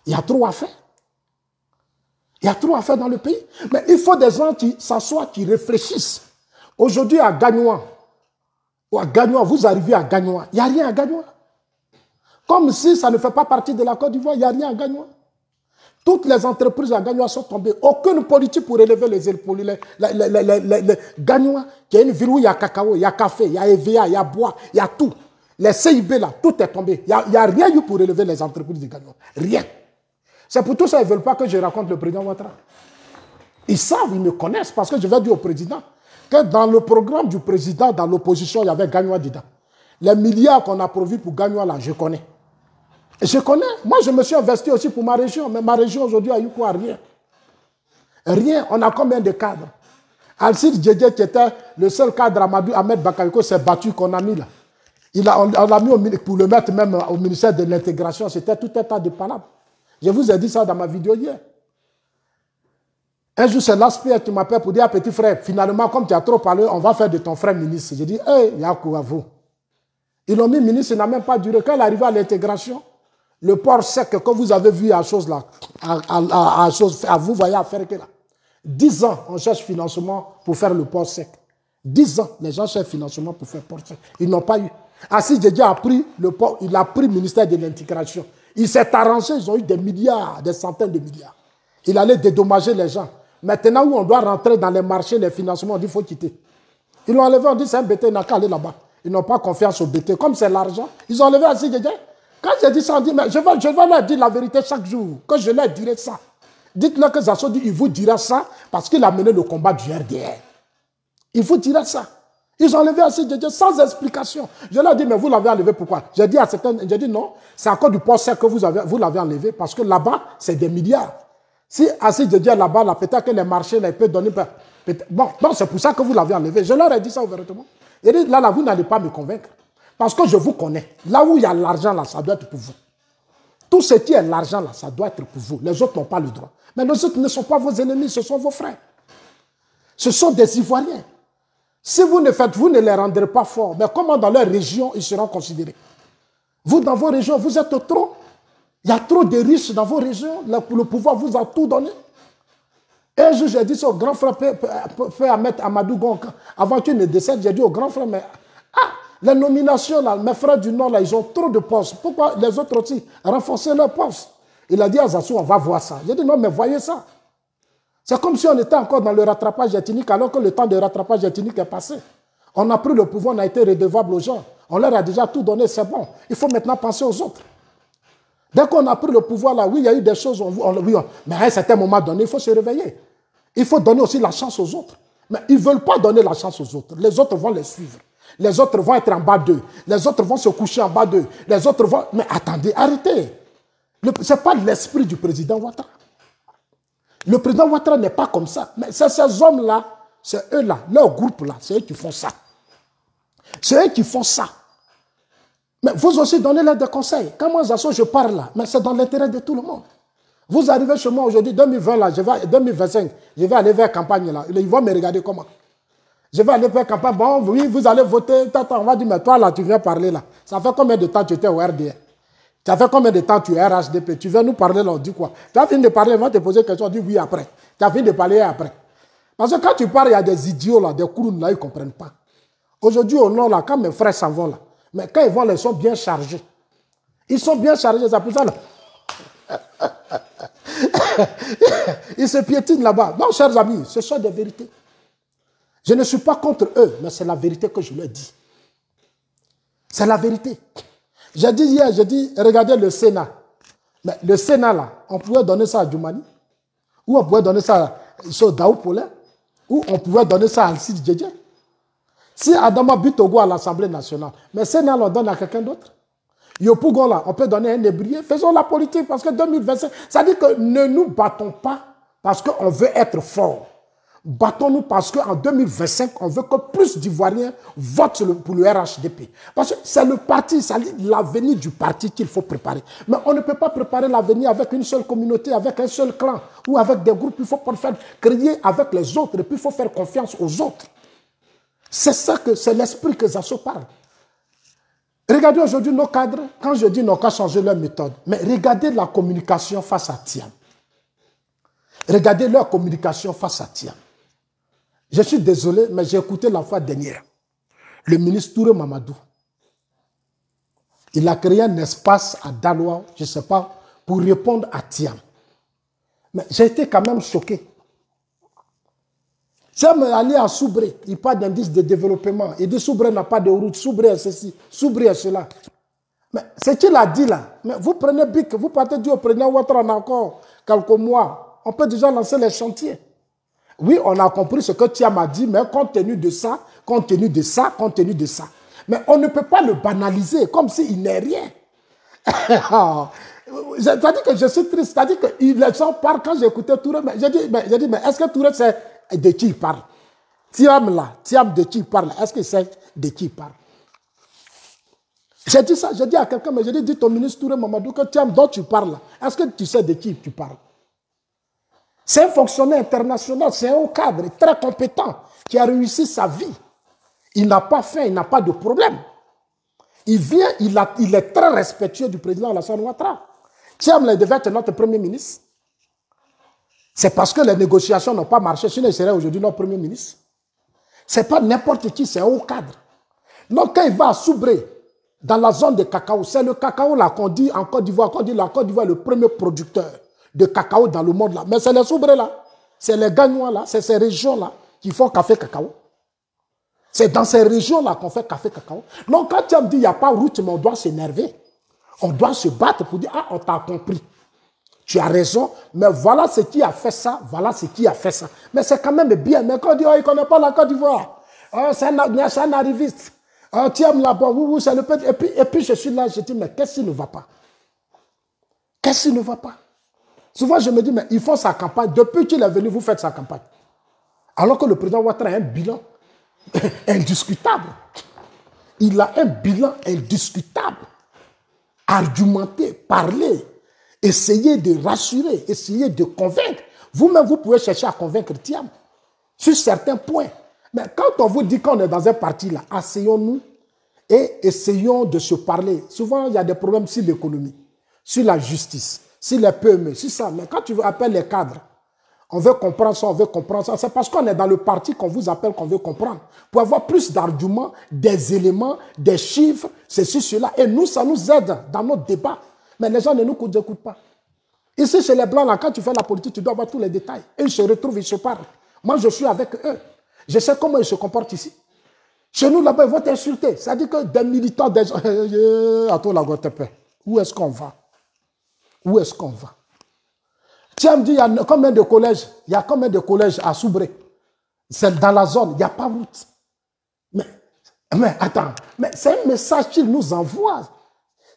Il y a trop à faire. Il y a trop à faire dans le pays. Mais il faut des gens qui s'assoient, qui réfléchissent. Aujourd'hui, à Gagnon, ou à vous arrivez à Gagnon, il n'y a rien à Gagnon. Comme si ça ne fait pas partie de la Côte d'Ivoire, il n'y a rien à Gagnon. Toutes les entreprises à Gagnon sont tombées. Aucune politique pour élever les élus. les, y a une ville où il y a cacao, il y a café, il y a EVA, il y a bois, il y a tout. Les CIB là, tout est tombé. Il n'y a, rien eu pour élever les entreprises de Gagnon. Rien. C'est pour tout ça ils ne veulent pas que je raconte le président Ouattara. Ils savent, ils me connaissent, parce que je vais dire au président que dans le programme du président, dans l'opposition, il y avait Gagnoua dedans. Les milliards qu'on a provis pour Gagnoua, là, je connais. Je connais. Moi, je me suis investi aussi pour ma région, mais ma région aujourd'hui a eu quoi Rien. Rien. On a combien de cadres Alcide Djedje, qui était le seul cadre à Madou, Ahmed Bakayoko, s'est battu qu'on a mis là. Il a, on, l'a mis pour le mettre même au ministère de l'intégration. C'était tout un tas de palabres. Je vous ai dit ça dans ma vidéo hier. Un jour, c'est l'aspect qui m'appelle pour dire à ah, petit frère, finalement, comme tu as trop parlé, on va faire de ton frère ministre. J'ai dit, hé, hey, a à vous. Ils l'ont mis ministre, il n'a même pas duré. Quand il arrive à l'intégration, le port sec que vous avez vu à chose là, à, à, chose, à vous voyez à faire que là. Dix ans, on cherche financement pour faire le port sec. Dix ans, les gens cherchent financement pour faire port sec. Ils n'ont pas eu. Assis Dieu a pris le port, il a pris le ministère de l'intégration. Il s'est arrangé, ils ont eu des milliards, des centaines de milliards. Il allait dédommager les gens. Maintenant où on doit rentrer dans les marchés, les financements, on dit qu'il faut quitter. Ils l'ont enlevé, on dit c'est un bété, il n'a qu'à aller là-bas. Ils n'ont pas confiance au BT. Comme c'est l'argent, ils ont enlevé à Quand j'ai dit ça, on dit, je vais, leur dire la vérité chaque jour, que je leur dirai ça. Dites-leur que Zasso dit, il vous dira ça parce qu'il a mené le combat du RDR. Il vous dira ça. Ils ont enlevé Assis Dieu sans explication. Je leur ai dit, mais vous l'avez enlevé pourquoi J'ai dit à certains, j'ai dit non, c'est à cause du port que vous, avez, vous l'avez enlevé parce que là-bas, c'est des milliards. Si Assis Dieu là-bas, là, bas peut être que les marchés peuvent donner. Bon, non, c'est pour ça que vous l'avez enlevé. Je leur ai dit ça ouvertement. Et là, là, vous n'allez pas me convaincre. Parce que je vous connais. Là où il y a l'argent, là, ça doit être pour vous. Tout ce qui est l'argent, là, ça doit être pour vous. Les autres n'ont pas le droit. Mais les autres ne sont pas vos ennemis, ce sont vos frères. Ce sont des Ivoiriens. Si vous ne faites, vous ne les rendrez pas forts. Mais comment dans leur région ils seront considérés Vous, dans vos régions, vous êtes trop. Il y a trop de riches dans vos régions. Le, pouvoir vous a tout donné. Un jour, j'ai dit au grand frère, faire mettre Amadou Gonk, avant qu'il ne décède, j'ai dit au grand frère, mais ah, les nominations, mes frères du Nord, là, ils ont trop de postes. Pourquoi les autres aussi renforcer leurs postes Il a dit à ah, Zassou, on va voir ça. J'ai dit non, mais voyez ça. C'est comme si on était encore dans le rattrapage ethnique alors que le temps de rattrapage ethnique est passé. On a pris le pouvoir, on a été redevable aux gens. On leur a déjà tout donné, c'est bon. Il faut maintenant penser aux autres. Dès qu'on a pris le pouvoir, là, oui, il y a eu des choses, mais à un certain moment donné, il faut se réveiller. Il faut donner aussi la chance aux autres. Mais ils ne veulent pas donner la chance aux autres. Les autres vont les suivre. Les autres vont être en bas d'eux. Les autres vont se coucher en bas d'eux. Les autres vont... Mais attendez, arrêtez. Ce n'est pas l'esprit du président Ouattara. Le président Ouattara n'est pas comme ça. Mais c'est ces hommes-là, c'est eux-là, leur groupe-là, c'est eux qui font ça. C'est eux qui font ça. Mais vous aussi, donnez-leur des conseils. Quand moi, je parle là, mais c'est dans l'intérêt de tout le monde. Vous arrivez chez moi aujourd'hui, 2020 là, je vais, 2025, je vais aller vers la campagne là. Ils vont me regarder comment Je vais aller vers la campagne. Bon, oui, vous allez voter. on va dire, mais toi là, tu viens parler là. Ça fait combien de temps que tu étais au RDR tu as fait combien de temps tu es RHDP Tu viens nous parler là, on dit quoi Tu as fini de parler, on va te poser une question, on dit oui après. Tu as fini de parler après. Parce que quand tu parles, il y a des idiots là, des clowns là, ils ne comprennent pas. Aujourd'hui, au Nord, là, quand mes frères s'en vont là, mais quand ils vont, là, ils sont bien chargés. Ils sont bien chargés, ça pour ça là. ils se piétinent là-bas. Non, chers amis, ce sont des vérités. Je ne suis pas contre eux, mais c'est la vérité que je leur dis. C'est la vérité. J'ai dit hier, j'ai dit, regardez le Sénat. Mais le Sénat, là, on pouvait donner ça à Djumani, ou on pouvait donner ça à Daou Polé. ou on pouvait donner ça à Alcide Djedje. Si Adama Bitogo à l'Assemblée nationale, mais Sénat, on donne à quelqu'un d'autre. Yopougon, là, on peut donner un ébrier. Faisons la politique parce que 2025, ça dit que ne nous battons pas parce qu'on veut être fort battons-nous parce qu'en 2025, on veut que plus d'Ivoiriens votent pour le RHDP. Parce que c'est le parti, c'est l'avenir du parti qu'il faut préparer. Mais on ne peut pas préparer l'avenir avec une seule communauté, avec un seul clan ou avec des groupes. Il faut faire créer avec les autres et puis il faut faire confiance aux autres. C'est ça que c'est l'esprit que Zasso parle. Regardez aujourd'hui nos cadres. Quand je dis nos cadres, changer leur méthode. Mais regardez la communication face à Tiam. Regardez leur communication face à Tiam. Je suis désolé, mais j'ai écouté la fois dernière le ministre Touré Mamadou. Il a créé un espace à Daloa, je ne sais pas, pour répondre à Tiam. Mais j'ai été quand même choqué. Tiam est allé à Soubré, il parle d'indice de développement. Il dit Soubré n'a pas de route, Soubré est ceci, Soubré est cela. Mais ce qu'il a dit là, mais vous prenez Bic, vous partez du prenez Ouattara encore quelques mois. On peut déjà lancer les chantiers oui, on a compris ce que Thiam a dit, mais compte tenu de ça, compte tenu de ça, compte tenu de ça. Mais on ne peut pas le banaliser comme s'il n'est rien. C'est-à-dire que je suis triste. C'est-à-dire que les gens parlent quand j'écoutais Touré. Mais j'ai dit, mais, mais est-ce que Touré sait de qui il parle Tiam là, Thiam de qui il parle Est-ce qu'il sait de qui il parle J'ai dit ça, j'ai dit à quelqu'un, mais j'ai dit, ton ministre Touré Mamadou que Thiam, dont tu parles, est-ce que tu sais de qui tu parles c'est un fonctionnaire international, c'est un haut cadre très compétent qui a réussi sa vie. Il n'a pas faim, il n'a pas de problème. Il vient, il, est très respectueux du président Alassane Ouattara. il devait être notre premier ministre. C'est parce que les négociations n'ont pas marché, sinon il serait aujourd'hui notre premier ministre. Ce n'est pas n'importe qui, c'est un haut cadre. Donc quand il va à dans la zone de cacao, c'est le cacao là qu'on dit en Côte d'Ivoire, qu'on dit la Côte d'Ivoire le premier producteur de cacao dans le monde là. Mais c'est les soubres là, c'est les gagnants là, c'est ces régions là qui font café cacao. C'est dans ces régions là qu'on fait café cacao. Donc quand tu me dis il n'y a pas route, mais on doit s'énerver. On doit se battre pour dire ah on t'a compris. Tu as raison, mais voilà ce qui a fait ça, voilà ce qui a fait ça. Mais c'est quand même bien. Mais quand on dit, oh, il ne connaît pas la Côte d'Ivoire, oh, c'est un, arriviste, oh, tu aimes là-bas, c'est le Et puis, et puis je suis là, je dis, mais qu'est-ce qui ne va pas Qu'est-ce qui ne va pas Souvent, je me dis, mais ils font sa campagne. Depuis qu'il est venu, vous faites sa campagne. Alors que le président Ouattara a un bilan indiscutable. Il a un bilan indiscutable. Argumenter, parler, essayer de rassurer, essayer de convaincre. Vous-même, vous pouvez chercher à convaincre Thiam sur certains points. Mais quand on vous dit qu'on est dans un parti là, asseyons-nous et essayons de se parler. Souvent, il y a des problèmes sur l'économie, sur la justice, si les PME, si ça. Mais quand tu veux appeler les cadres, on veut comprendre ça, on veut comprendre ça. C'est parce qu'on est dans le parti qu'on vous appelle qu'on veut comprendre. Pour avoir plus d'arguments, des éléments, des chiffres, ceci, cela. Et nous, ça nous aide dans notre débat. Mais les gens ne nous écoutent pas. Ici, chez les Blancs, là, quand tu fais la politique, tu dois avoir tous les détails. Ils se retrouvent, ils se parlent. Moi, je suis avec eux. Je sais comment ils se comportent ici. Chez nous, là-bas, ils vont t'insulter. Ça veut dire que des militants, des gens... Où est-ce qu'on va où est-ce qu'on va Tu as me dit, il y a combien de collèges Il y a combien de collèges à Soubré C'est dans la zone, il n'y a pas route. Mais, attends, mais c'est un message qu'il nous envoie.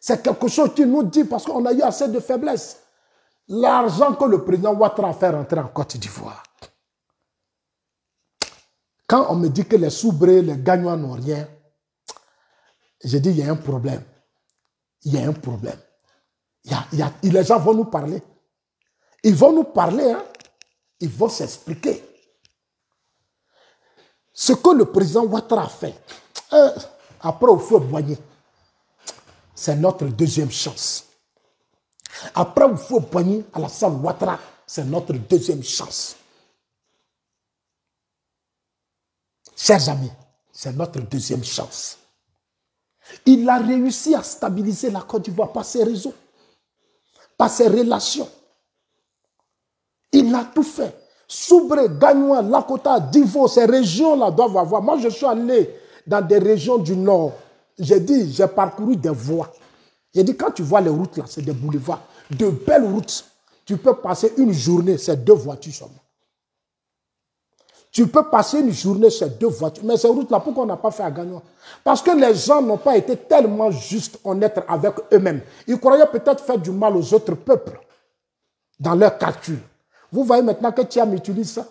C'est quelque chose qu'il nous dit parce qu'on a eu assez de faiblesse. L'argent que le président Ouattara a fait rentrer en Côte d'Ivoire. Quand on me dit que les Soubrés, les gagnants n'ont rien, je dis il y a un problème. Il y a un problème les gens vont nous parler. Ils vont nous parler, hein. ils vont s'expliquer. Ce que le président Ouattara a fait, hein, après au feu boigner, c'est notre deuxième chance. Après au faut boigner à la salle Ouattara, c'est notre deuxième chance. Chers amis, c'est notre deuxième chance. Il a réussi à stabiliser la Côte d'Ivoire par ses réseaux par ses relations. Il a tout fait. Soubré, Gagnon, Lakota, Divo, ces régions-là doivent avoir. Moi, je suis allé dans des régions du Nord. J'ai dit, j'ai parcouru des voies. J'ai dit, quand tu vois les routes là, c'est des boulevards, de belles routes. Tu peux passer une journée, c'est deux voitures seulement. Tu peux passer une journée sur deux voitures. Mais ces routes-là, pourquoi on n'a pas fait à Gagnon Parce que les gens n'ont pas été tellement justes en être avec eux-mêmes. Ils croyaient peut-être faire du mal aux autres peuples dans leur culture. Vous voyez maintenant que Tiam utilise ça.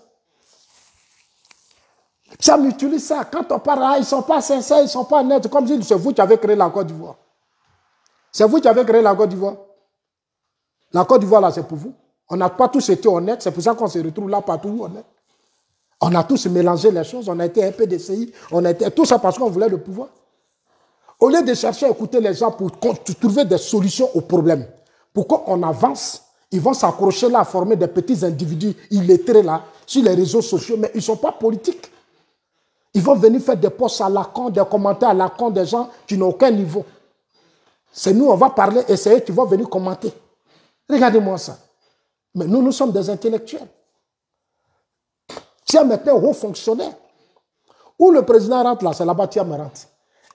Tiam utilise ça. Quand on parle, ah, ils ne sont pas sincères, ils ne sont pas honnêtes. Comme si c'est vous qui avez créé la Côte d'Ivoire. C'est vous qui avez créé la Côte d'Ivoire. La Côte d'Ivoire, là, c'est pour vous. On n'a pas tous été honnêtes. C'est pour ça qu'on se retrouve là partout où on a tous mélangé les choses, on a été un peu PDCI, on a été tout ça parce qu'on voulait le pouvoir. Au lieu de chercher à écouter les gens pour trouver des solutions aux problèmes, pourquoi on avance, ils vont s'accrocher là à former des petits individus illettrés là sur les réseaux sociaux, mais ils ne sont pas politiques. Ils vont venir faire des posts à la con, des commentaires à la con des gens qui n'ont aucun niveau. C'est nous, on va parler, essayer, tu vas venir commenter. Regardez-moi ça. Mais nous, nous sommes des intellectuels. Thiam était haut fonctionnaire. Où le président rentre là, c'est là-bas Tiam rentre.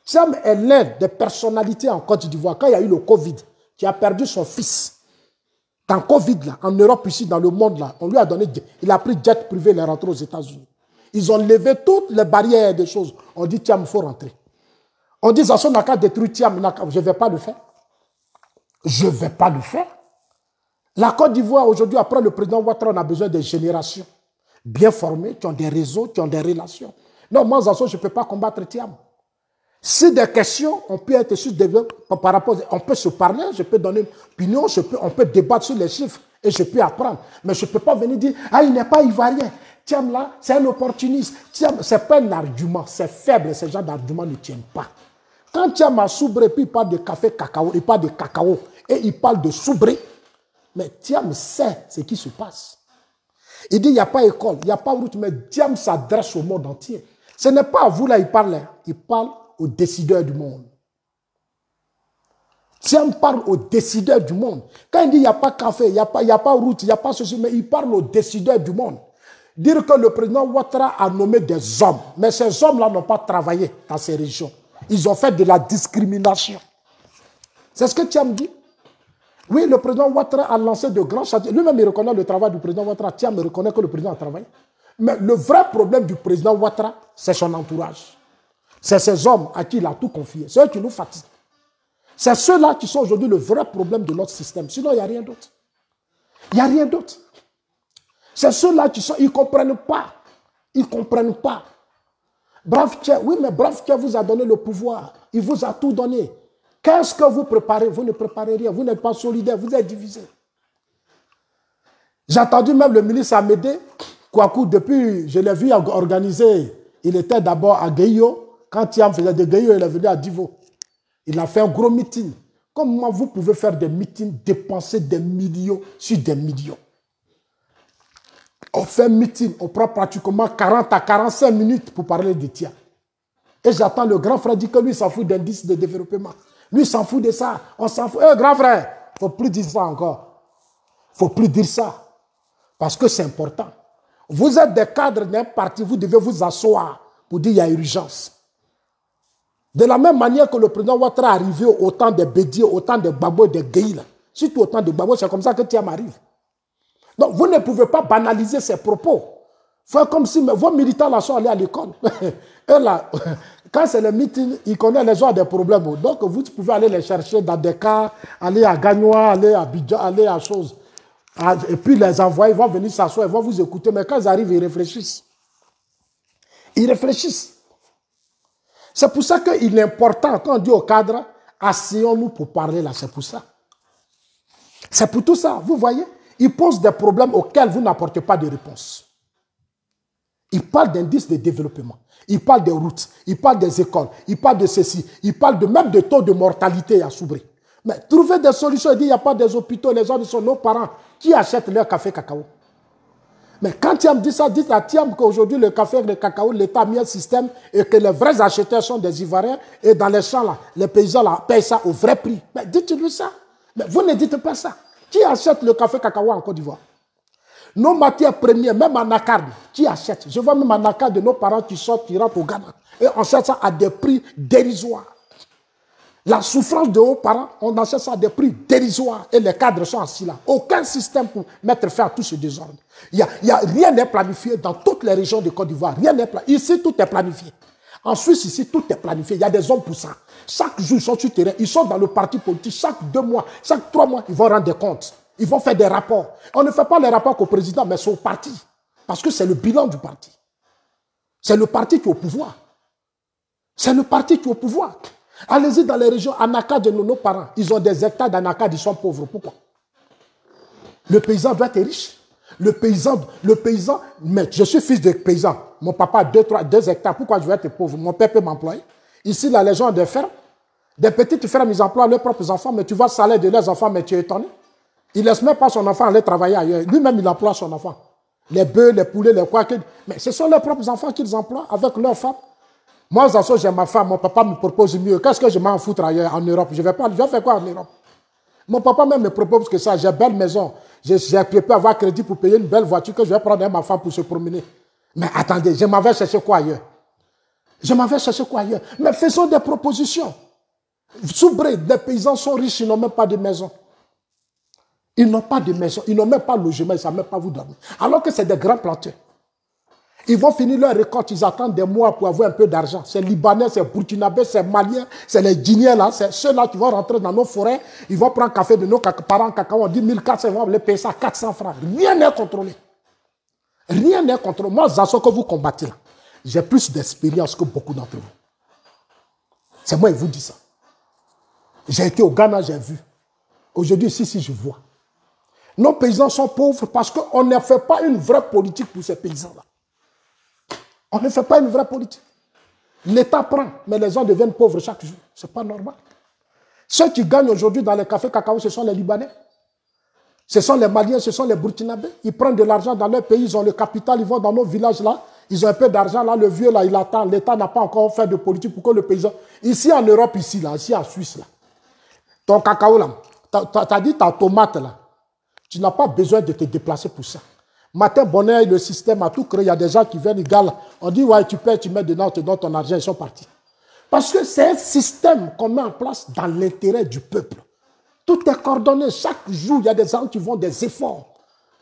Thiam est l'un des personnalités en Côte d'Ivoire. Quand il y a eu le Covid, qui a perdu son fils, dans Covid en Europe ici, dans le monde là, on lui a donné, il a pris jet privé, il est rentré aux États-Unis. Ils ont levé toutes les barrières des choses. On dit Thiam, il faut rentrer. On dit son n'a qu'à détruire Tiam je ne vais pas le faire. Je ne vais pas le faire. La Côte d'Ivoire aujourd'hui, après le président Ouattara, on a besoin des générations bien formés, qui ont des réseaux, qui ont des relations. Non, moi, je ne peux pas combattre Tiam. Si des questions, on peut être sur des, par rapport, on peut se parler, je peux donner une opinion, on peut débattre sur les chiffres et je peux apprendre. Mais je ne peux pas venir dire, ah, il n'est pas ivoirien. Tiam là, c'est un opportuniste. Tiam, ce n'est pas un argument, c'est faible, ce genre d'arguments ne tiennent pas. Quand Tiam a soubré, puis il parle de café cacao, il parle de cacao et il parle de soubré, mais Tiam sait ce qui se passe. Il dit, il n'y a pas école, il n'y a pas route, mais Dieu s'adresse au monde entier. Ce n'est pas à vous là, il parle. Hein. Il parle aux décideurs du monde. parle aux décideurs du monde. Quand il dit, il n'y a pas café, il n'y a, pas, il y a pas route, il n'y a pas ceci, mais il parle aux décideurs du monde. Dire que le président Ouattara a nommé des hommes, mais ces hommes-là n'ont pas travaillé dans ces régions. Ils ont fait de la discrimination. C'est ce que Tiam dit. Oui, le président Ouattara a lancé de grands chantiers. Lui-même, il reconnaît le travail du président Ouattara. Tiens, il reconnaît que le président a travaillé. Mais le vrai problème du président Ouattara, c'est son entourage. C'est ses hommes à qui il a tout confié. C'est eux qui nous fatiguent. C'est ceux-là qui sont aujourd'hui le vrai problème de notre système. Sinon, il n'y a rien d'autre. Il n'y a rien d'autre. C'est ceux-là qui sont, ils ne comprennent pas. Ils ne comprennent pas. Brave oui, mais Brave qui vous a donné le pouvoir. Il vous a tout donné. Qu'est-ce que vous préparez Vous ne préparez rien. Vous n'êtes pas solidaire. Vous êtes divisé. J'ai entendu même le ministre Amédée Kouakou, depuis, je l'ai vu organiser. Il était d'abord à Guéio. Quand il faisait de Gayo, il est venu à Divo. Il a fait un gros meeting. Comment vous pouvez faire des meetings, dépenser des millions sur des millions On fait un meeting, on prend pratiquement 40 à 45 minutes pour parler du Tiam. Et j'attends le grand frère dit que lui s'en fout d'indices de développement. Lui s'en fout de ça. On s'en fout. Eh, grand frère, faut plus dire ça encore. faut plus dire ça. Parce que c'est important. Vous êtes des cadres d'un parti, vous devez vous asseoir pour dire qu'il y a urgence. De la même manière que le président Ouattara est arrivé au temps des Bédiers, au temps des Babos, des surtout au temps de Babos, c'est comme ça que Thiam arrive. Donc vous ne pouvez pas banaliser ses propos. Faire comme si vos militants là sont allés à l'école. Eux là, quand c'est le meeting, ils connaissent les gens des problèmes. Donc, vous pouvez aller les chercher dans des cas, aller à Gagnois, aller à Bidjan, aller à choses. Ah, et puis, les envoyer, ils vont venir s'asseoir, ils vont vous écouter. Mais quand ils arrivent, ils réfléchissent. Ils réfléchissent. C'est pour ça qu'il est important, quand on dit au cadre, asseyons-nous pour parler là. C'est pour ça. C'est pour tout ça. Vous voyez, ils posent des problèmes auxquels vous n'apportez pas de réponse. Il parle d'indices de développement. Il parle des routes. Il parle des écoles. Il parle de ceci. Il parle de même de taux de mortalité à Soubri. Mais trouver des solutions, il dit il n'y a pas des hôpitaux, les gens sont nos parents qui achètent leur café cacao. Mais quand Thiam dit ça, dites à Thiam qu'aujourd'hui le café et le cacao, l'État a mis un système et que les vrais acheteurs sont des Ivoiriens et dans les champs là, les paysans là payent ça au vrai prix. Mais dites-lui ça. Mais vous ne dites pas ça. Qui achète le café cacao en Côte d'Ivoire nos matières premières, même en qui tu achètes. Je vois même en de nos parents, qui sortent, qui rentrent au Ghana. Et on achète ça à des prix dérisoires. La souffrance de nos parents, on achète ça à des prix dérisoires. Et les cadres sont assis là. Aucun système pour mettre fin à tout ce désordre. rien n'est planifié dans toutes les régions de Côte d'Ivoire. Rien n'est planifié. Ici, tout est planifié. En Suisse, ici, tout est planifié. Il y a des hommes pour ça. Chaque jour, ils sont sur le terrain. Ils sont dans le parti politique. Chaque deux mois, chaque trois mois, ils vont rendre des comptes. Ils vont faire des rapports. On ne fait pas les rapports qu'au président, mais sur le parti. Parce que c'est le bilan du parti. C'est le parti qui est au pouvoir. C'est le parti qui est au pouvoir. Allez-y dans les régions Anakad de nos, parents. Ils ont des hectares d'Anakad, ils sont pauvres. Pourquoi Le paysan doit être riche. Le paysan, le paysan, mais je suis fils de paysan. Mon papa a deux, deux hectares. Pourquoi je vais être pauvre Mon père peut m'employer. Ici, la les gens ont des fermes. Des petites fermes, ils emploient leurs propres enfants, mais tu vois le salaire de leurs enfants, mais tu es étonné. Il ne laisse même pas son enfant aller travailler ailleurs. Lui-même, il emploie son enfant. Les bœufs, les poulets, les quoi. Mais ce sont leurs propres enfants qu'ils emploient avec leur femme. Moi, j'ai ma femme, mon papa me propose mieux. Qu'est-ce que je m'en foutre ailleurs en Europe Je vais pas, je vais faire quoi en Europe Mon papa même me propose que ça. J'ai une belle maison. J'ai pu avoir crédit pour payer une belle voiture que je vais prendre avec ma femme pour se promener. Mais attendez, je m'en vais chercher quoi ailleurs Je m'en vais chercher quoi ailleurs Mais faisons des propositions. Soubrez, des paysans sont riches, ils n'ont même pas de maison. Ils n'ont pas de maison, ils n'ont même pas de logement, ils ne savent même pas vous dormir. Alors que c'est des grands planteurs. Ils vont finir leur récolte, ils attendent des mois pour avoir un peu d'argent. C'est Libanais, c'est Burkinabé, c'est malien, c'est les Guinéens là, c'est ceux-là qui vont rentrer dans nos forêts, ils vont prendre café de nos parents, cacao, on dit 1400, ils vont les payer ça 400 francs. Rien n'est contrôlé. Rien n'est contrôlé. Moi, ce que vous combattez là, j'ai plus d'expérience que beaucoup d'entre vous. C'est moi qui vous dis ça. J'ai été au Ghana, j'ai vu. Aujourd'hui, si si je vois. Nos paysans sont pauvres parce qu'on ne fait pas une vraie politique pour ces paysans-là. On ne fait pas une vraie politique. L'État prend, mais les gens deviennent pauvres chaque jour. Ce n'est pas normal. Ceux qui gagnent aujourd'hui dans les cafés cacao, ce sont les Libanais. Ce sont les Maliens, ce sont les Burkinabés. Ils prennent de l'argent dans leur pays, ils ont le capital, ils vont dans nos villages là, ils ont un peu d'argent là, le vieux là, il attend. L'État n'a pas encore fait de politique pour que le paysan. Ici en Europe, ici là, ici en Suisse là, ton cacao là, as dit ta tomate là, tu n'as pas besoin de te déplacer pour ça. Matin, bonheur, le système a tout créé. Il y a des gens qui viennent, ils On dit, ouais, tu perds, tu mets dedans, on te donne ton argent, ils sont partis. Parce que c'est un système qu'on met en place dans l'intérêt du peuple. Tout est coordonné. Chaque jour, il y a des gens qui font des efforts.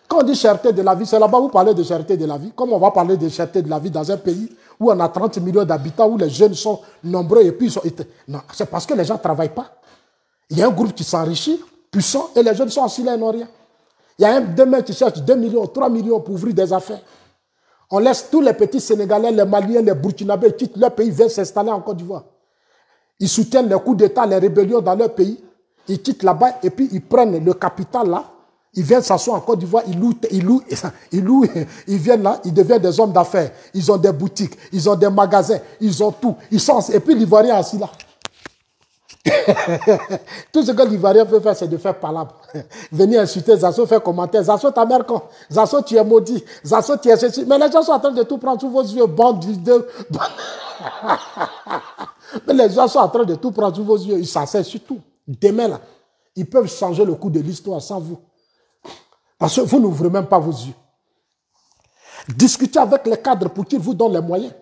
Quand on dit cherté de la vie, c'est là-bas où vous parlez de cherté de la vie. Comment on va parler de cherté de la vie dans un pays où on a 30 millions d'habitants, où les jeunes sont nombreux et puis ils sont... Non, c'est parce que les gens ne travaillent pas. Il y a un groupe qui s'enrichit, puissant, et les jeunes sont assis là n'ont rien. Il y a un demain qui cherche 2 millions, 3 millions pour ouvrir des affaires. On laisse tous les petits Sénégalais, les Maliens, les Burkinabés quittent leur pays, viennent s'installer en Côte d'Ivoire. Ils soutiennent les coups d'État, les rébellions dans leur pays. Ils quittent là-bas et puis ils prennent le capital là. Ils viennent s'asseoir en Côte d'Ivoire, ils louent, ils louent, ils louent, ils viennent là, ils deviennent des hommes d'affaires. Ils ont des boutiques, ils ont des magasins, ils ont tout. Ils sont, et puis l'Ivoirien assis là. Tout ce que l'Ivarien peut faire, c'est de faire palabre. Venir insulter Zasso, faire commentaire. Zasso, ta mère quand Zasso, tu es maudit. Zasso, tu es ceci. Mais les gens sont en train de tout prendre sous vos yeux. Bande de... Mais les gens sont en train de tout prendre sous vos yeux. Ils s'en sur tout. Demain, là, ils peuvent changer le cours de l'histoire sans vous. Parce que vous n'ouvrez même pas vos yeux. Discutez avec les cadres pour qu'ils vous donnent les moyens.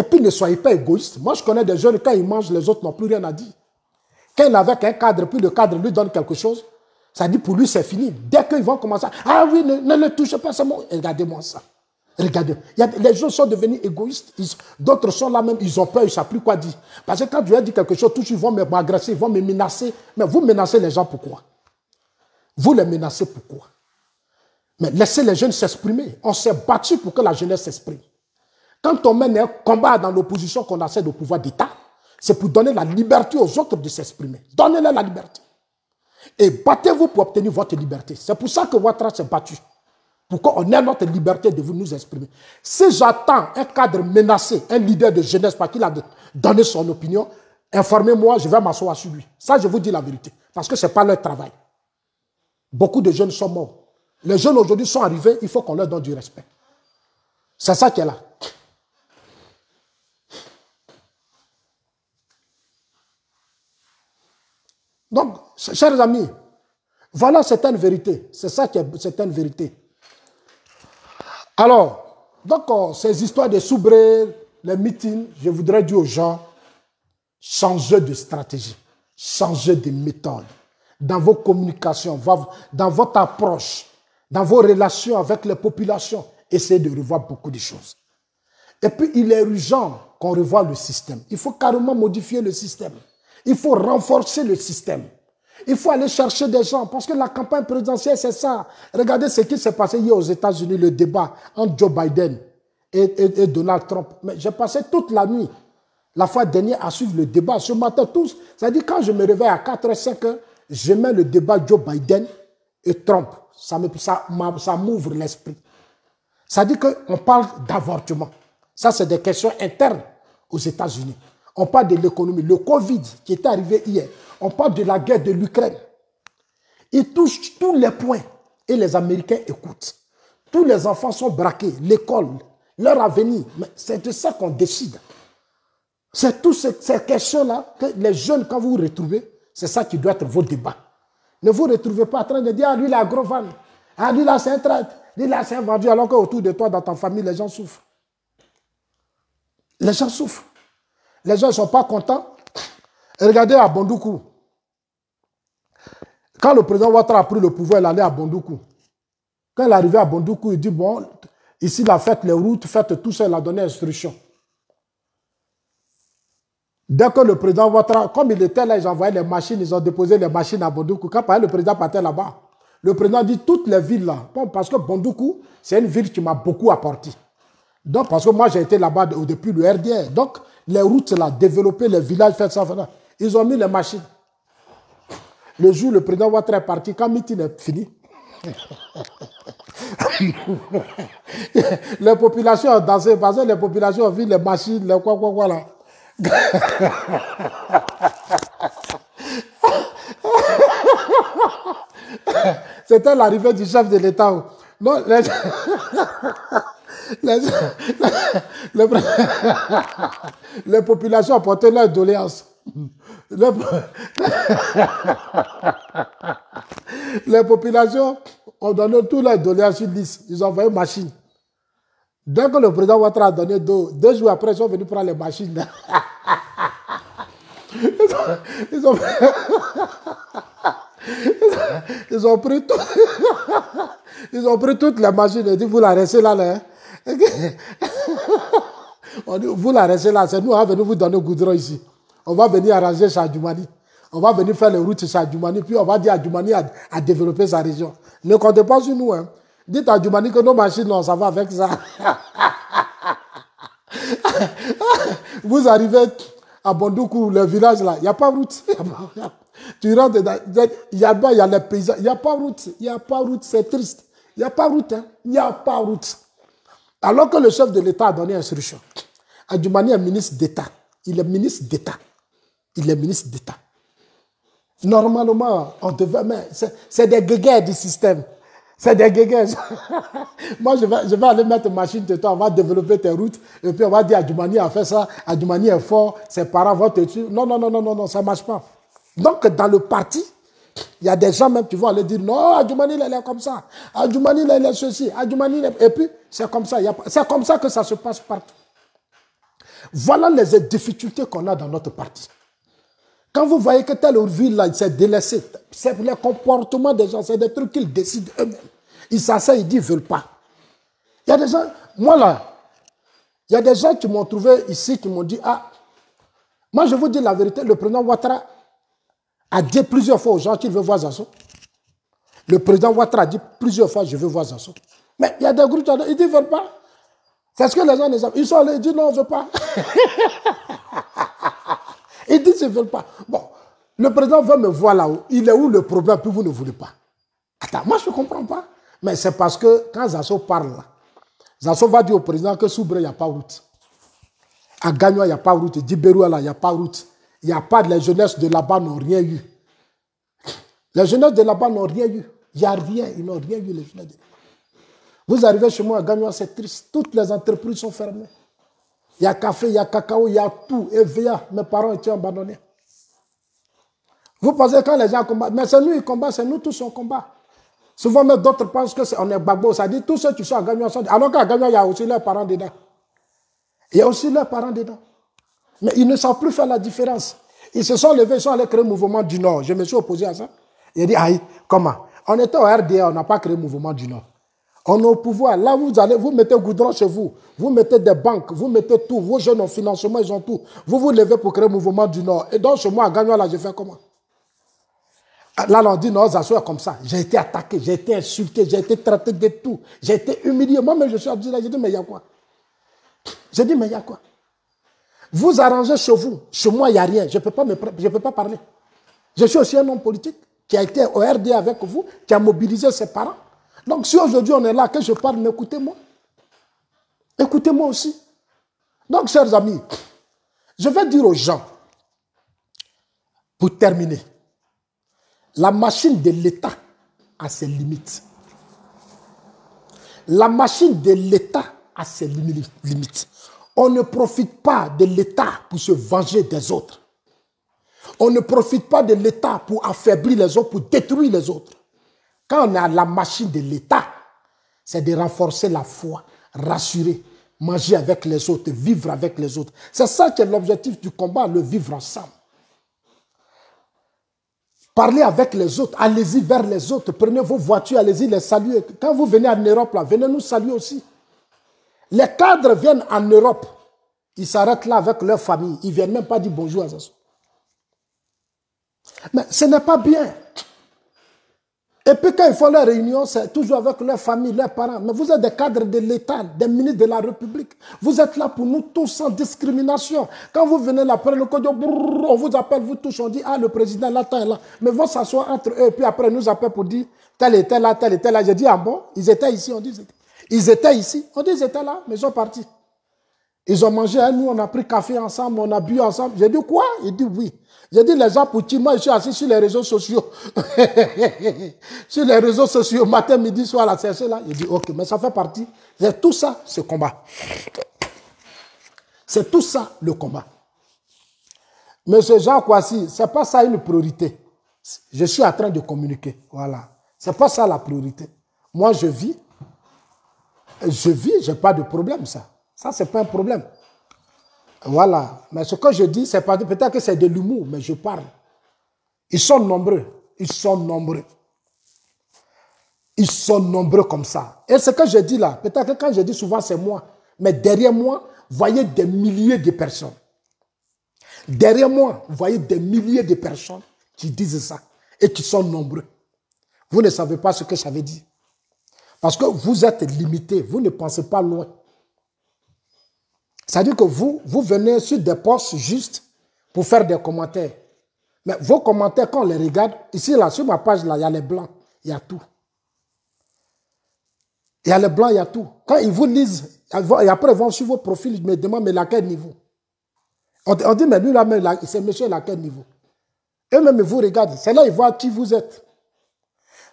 Et puis ne soyez pas égoïste. Moi, je connais des jeunes, quand ils mangent, les autres n'ont plus rien à dire. Quand il n'avait qu'un cadre, puis le cadre lui donne quelque chose, ça dit pour lui, c'est fini. Dès qu'ils vont commencer, ah oui, ne, le touchez pas, c'est bon. Regardez-moi ça. Regardez. les gens sont devenus égoïstes. D'autres sont là même, ils ont peur, ils ne savent plus quoi dire. Parce que quand Dieu a dit quelque chose, tous ils vont m'agresser, ils vont me menacer. Mais vous menacez les gens pourquoi Vous les menacez pourquoi Mais laissez les jeunes s'exprimer. On s'est battu pour que la jeunesse s'exprime. Quand on mène un combat dans l'opposition qu'on accède au pouvoir d'État, c'est pour donner la liberté aux autres de s'exprimer. Donnez-leur la liberté. Et battez-vous pour obtenir votre liberté. C'est pour ça que Ouattara s'est battu. Pour qu'on ait notre liberté de vous nous exprimer. Si j'attends un cadre menacé, un leader de jeunesse, parce qu'il a donné son opinion, informez-moi, je vais m'asseoir sur lui. Ça, je vous dis la vérité. Parce que ce n'est pas leur travail. Beaucoup de jeunes sont morts. Les jeunes aujourd'hui sont arrivés, il faut qu'on leur donne du respect. C'est ça qui est là. Donc, chers amis, voilà certaines vérités. C'est ça qui est certaines vérités. Alors, donc, euh, ces histoires de soubrer, les meetings, je voudrais dire aux gens, changez de stratégie, changez de méthode. Dans vos communications, dans votre approche, dans vos relations avec les populations, essayez de revoir beaucoup de choses. Et puis, il est urgent qu'on revoie le système. Il faut carrément modifier le système. Il faut renforcer le système. Il faut aller chercher des gens parce que la campagne présidentielle, c'est ça. Regardez ce qui s'est passé hier aux États-Unis, le débat entre Joe Biden et, Donald Trump. Mais j'ai passé toute la nuit, la fois dernière, à suivre le débat. Ce matin, tous, cest à quand je me réveille à 4 h 5 h je mets le débat Joe Biden et Trump. Ça m'ouvre ça, ça l'esprit. Ça dit qu'on parle d'avortement. Ça, c'est des questions internes aux États-Unis on parle de l'économie, le Covid qui est arrivé hier, on parle de la guerre de l'Ukraine. Il touche tous les points et les Américains écoutent. Tous les enfants sont braqués, l'école, leur avenir. C'est de ça qu'on décide. C'est toutes ces, questions-là que les jeunes, quand vous vous retrouvez, c'est ça qui doit être vos débats. Ne vous retrouvez pas en train de dire, ah lui la gros van, ah lui la c'est un traite. lui là, c'est un vendu, alors qu'autour de toi, dans ta famille, les gens souffrent. Les gens souffrent. Les gens ne sont pas contents. Regardez à Bondoukou. Quand le président Ouattara a pris le pouvoir, il allait à Bondoukou. Quand il est arrivé à Bondoukou, il dit, bon, ici, a fait les routes, faites tout ça, il a donné instruction. Dès que le président Ouattara, comme il était là, ils envoyaient les machines, ils ont déposé les machines à Bondoukou. Quand le président partait là-bas, le président dit toutes les villes là. parce que Bondoukou, c'est une ville qui m'a beaucoup apporté. Donc, parce que moi, j'ai été là-bas depuis le RDR. Donc, les routes là, développer les villages, faire ça, Ils ont mis les machines. Le jour, le président Ouattara est parti, quand meeting est fini, les populations ont dansé, parce que les populations ont vu les machines, les quoi, quoi, quoi là. C'était l'arrivée du chef de l'État. Non, les... Les, les, populations apportaient leurs doléances. Les, les populations ont donné tous leurs doléances sur Ils ont envoyé une machine. Dès que le président Ouattara a donné deux, deux jours après, ils sont venus prendre les machines. Ils ont, ils pris ils ont pris toutes les machines et dit, vous la restez là, là. Hein vous la restez là, c'est nous, on va venir vous donner goudron ici. On va venir arranger dumani On va venir faire les routes à Adjoumani, puis on va dire à Adjoumani à, développer sa région. Ne comptez pas sur nous. Hein. Dites à Adjoumani que nos machines, ça ça va avec ça. Vous arrivez à Bondoukou, le village là, il n'y a pas de route. Tu rentres il y a y les paysans, il n'y a pas de route, il n'y a pas de route, c'est triste. Il n'y a pas de route, hein. il n'y a pas de route. Alors que le chef de l'État a donné instruction. Adjumani est ministre d'État. Il est ministre d'État. Il est ministre d'État. Normalement, on devait, mais c'est des guéguerres du système. C'est des guéguerres. Moi, je vais, je vais aller mettre machine de toi, on va développer tes routes, et puis on va dire Adjoumani a fait ça, Adjoumani est fort, ses parents vont te tuer. Non, non, non, non, non, non, ça ne marche pas. Donc, dans le parti, il y a des gens même qui vont aller dire non, Adjoumani, il est comme ça. Adjoumani, il est ceci. Adjoumani, Et puis, c'est comme ça. C'est comme ça que ça se passe partout. Voilà les difficultés qu'on a dans notre parti. Quand vous voyez que telle ville-là s'est délaissé, c'est le comportement des gens, c'est des trucs qu'ils décident eux-mêmes. Ils s'assoient, ils disent, ils ne veulent pas. Il y a des gens, moi là, il y a des gens qui m'ont trouvé ici, qui m'ont dit, ah, moi je vous dis la vérité, le président Ouattara, a dit plusieurs fois aux gens qu'il veut voir Zasso. Le président Ouattara a dit plusieurs fois, je veux voir Zasso. Mais il y a des groupes, ils ne veulent pas. C'est ce que les gens les Ils sont allés, ils disent non, on ne veut pas. ils disent, ils ne veulent pas. Bon, le président veut me voir là-haut. Il est où le problème, puis vous ne voulez pas. Attends, moi, je ne comprends pas. Mais c'est parce que quand Zasso parle Zasso va dire au président que Soubre, il n'y a pas route. À Gagnon, il n'y a pas route. Dibéroua, il n'y a pas route. Il n'y a pas, les jeunesse de là-bas n'ont rien eu. Les jeunesses de là-bas n'ont rien eu. Il n'y a rien, ils n'ont rien eu, les jeunesses de Vous arrivez chez moi à Gagnon, c'est triste. Toutes les entreprises sont fermées. Il y a café, il y a cacao, il y a tout. Et Via, mes parents étaient abandonnés. Vous pensez quand les gens combattent, mais c'est nous qui combattent, c'est nous tous on combat. Souvent, même d'autres pensent que c'est on est babos. Ça dit, tous ceux qui sont à Gagnon sont. Alors qu'à Gagnon, il y a aussi leurs parents dedans. Il y a aussi leurs parents dedans. Mais ils ne savent plus faire la différence. Ils se sont levés, ils sont allés créer le mouvement du Nord. Je me suis opposé à ça. Il a dit, aïe, comment On était au RDA, on n'a pas créé le mouvement du Nord. On est au pouvoir. Là, vous allez, vous mettez goudron chez vous. Vous mettez des banques, vous mettez tout. Vos jeunes ont financement, ils ont tout. Vous vous levez pour créer le mouvement du Nord. Et donc, chez moi, à Gagnon, là, je fais comment Là, on dit, non, ça soit comme ça. J'ai été attaqué, j'ai été insulté, j'ai été traité de tout. J'ai été humilié. Moi-même, je suis là, J'ai dit, mais il y a quoi J'ai dit, mais il y a quoi vous arrangez chez vous. Chez moi, il n'y a rien. Je ne peux, pas peux pas parler. Je suis aussi un homme politique qui a été au RD avec vous, qui a mobilisé ses parents. Donc si aujourd'hui on est là, que je parle, écoutez-moi. Écoutez-moi aussi. Donc, chers amis, je vais dire aux gens, pour terminer, la machine de l'État a ses limites. La machine de l'État a ses limites. On ne profite pas de l'État pour se venger des autres. On ne profite pas de l'État pour affaiblir les autres, pour détruire les autres. Quand on est à la machine de l'État, c'est de renforcer la foi, rassurer, manger avec les autres, vivre avec les autres. C'est ça qui est l'objectif du combat, le vivre ensemble. Parlez avec les autres, allez-y vers les autres, prenez vos voitures, allez-y les saluer. Quand vous venez en Europe, venez nous saluer aussi. Les cadres viennent en Europe. Ils s'arrêtent là avec leur famille. Ils ne viennent même pas dire bonjour à ça. Mais ce n'est pas bien. Et puis quand ils font leur réunion, c'est toujours avec leur famille, leurs parents. Mais vous êtes des cadres de l'État, des ministres de la République. Vous êtes là pour nous tous sans discrimination. Quand vous venez là, après le code, on vous appelle, vous touche, on dit, ah, le président là, est là. Mais vont s'asseoir entre eux, et puis après, ils nous appellent pour dire, tel était là, tel était là. J'ai dit, ah bon, ils étaient ici, on dit, ils étaient ici. On oh, dit, ils étaient là, mais ils sont partis. Ils ont mangé, nous, on a pris café ensemble, on a bu ensemble. J'ai dit, quoi Il dit, oui. J'ai dit, les gens, pour moi, je suis assis sur les réseaux sociaux. sur les réseaux sociaux, matin, midi, soir, la chercher là. Il dit, ok, mais ça fait partie. C'est tout ça, ce combat. C'est tout ça, le combat. Mais gens quoi, si, c'est pas ça une priorité. Je suis en train de communiquer. Voilà. C'est pas ça la priorité. Moi, je vis, je vis, je n'ai pas de problème, ça. Ça, ce n'est pas un problème. Voilà. Mais ce que je dis, c'est pas peut-être que c'est de l'humour, mais je parle. Ils sont nombreux. Ils sont nombreux. Ils sont nombreux comme ça. Et ce que je dis là, peut-être que quand je dis souvent, c'est moi. Mais derrière moi, voyez des milliers de personnes. Derrière moi, vous voyez des milliers de personnes qui disent ça et qui sont nombreux. Vous ne savez pas ce que j'avais dit. Parce que vous êtes limité, vous ne pensez pas loin. Ça veut dire que vous, vous venez sur des postes juste pour faire des commentaires. Mais vos commentaires, quand on les regarde, ici, là, sur ma page, là, il y a les blancs, il y a tout. Il y a les blancs, il y a tout. Quand ils vous lisent, et après, ils vont sur vos profils, ils me demandent, mais à quel niveau on, dit, mais lui, là, c'est monsieur, quel niveau Eux-mêmes, ils vous regardent. C'est là, ils voient qui vous êtes.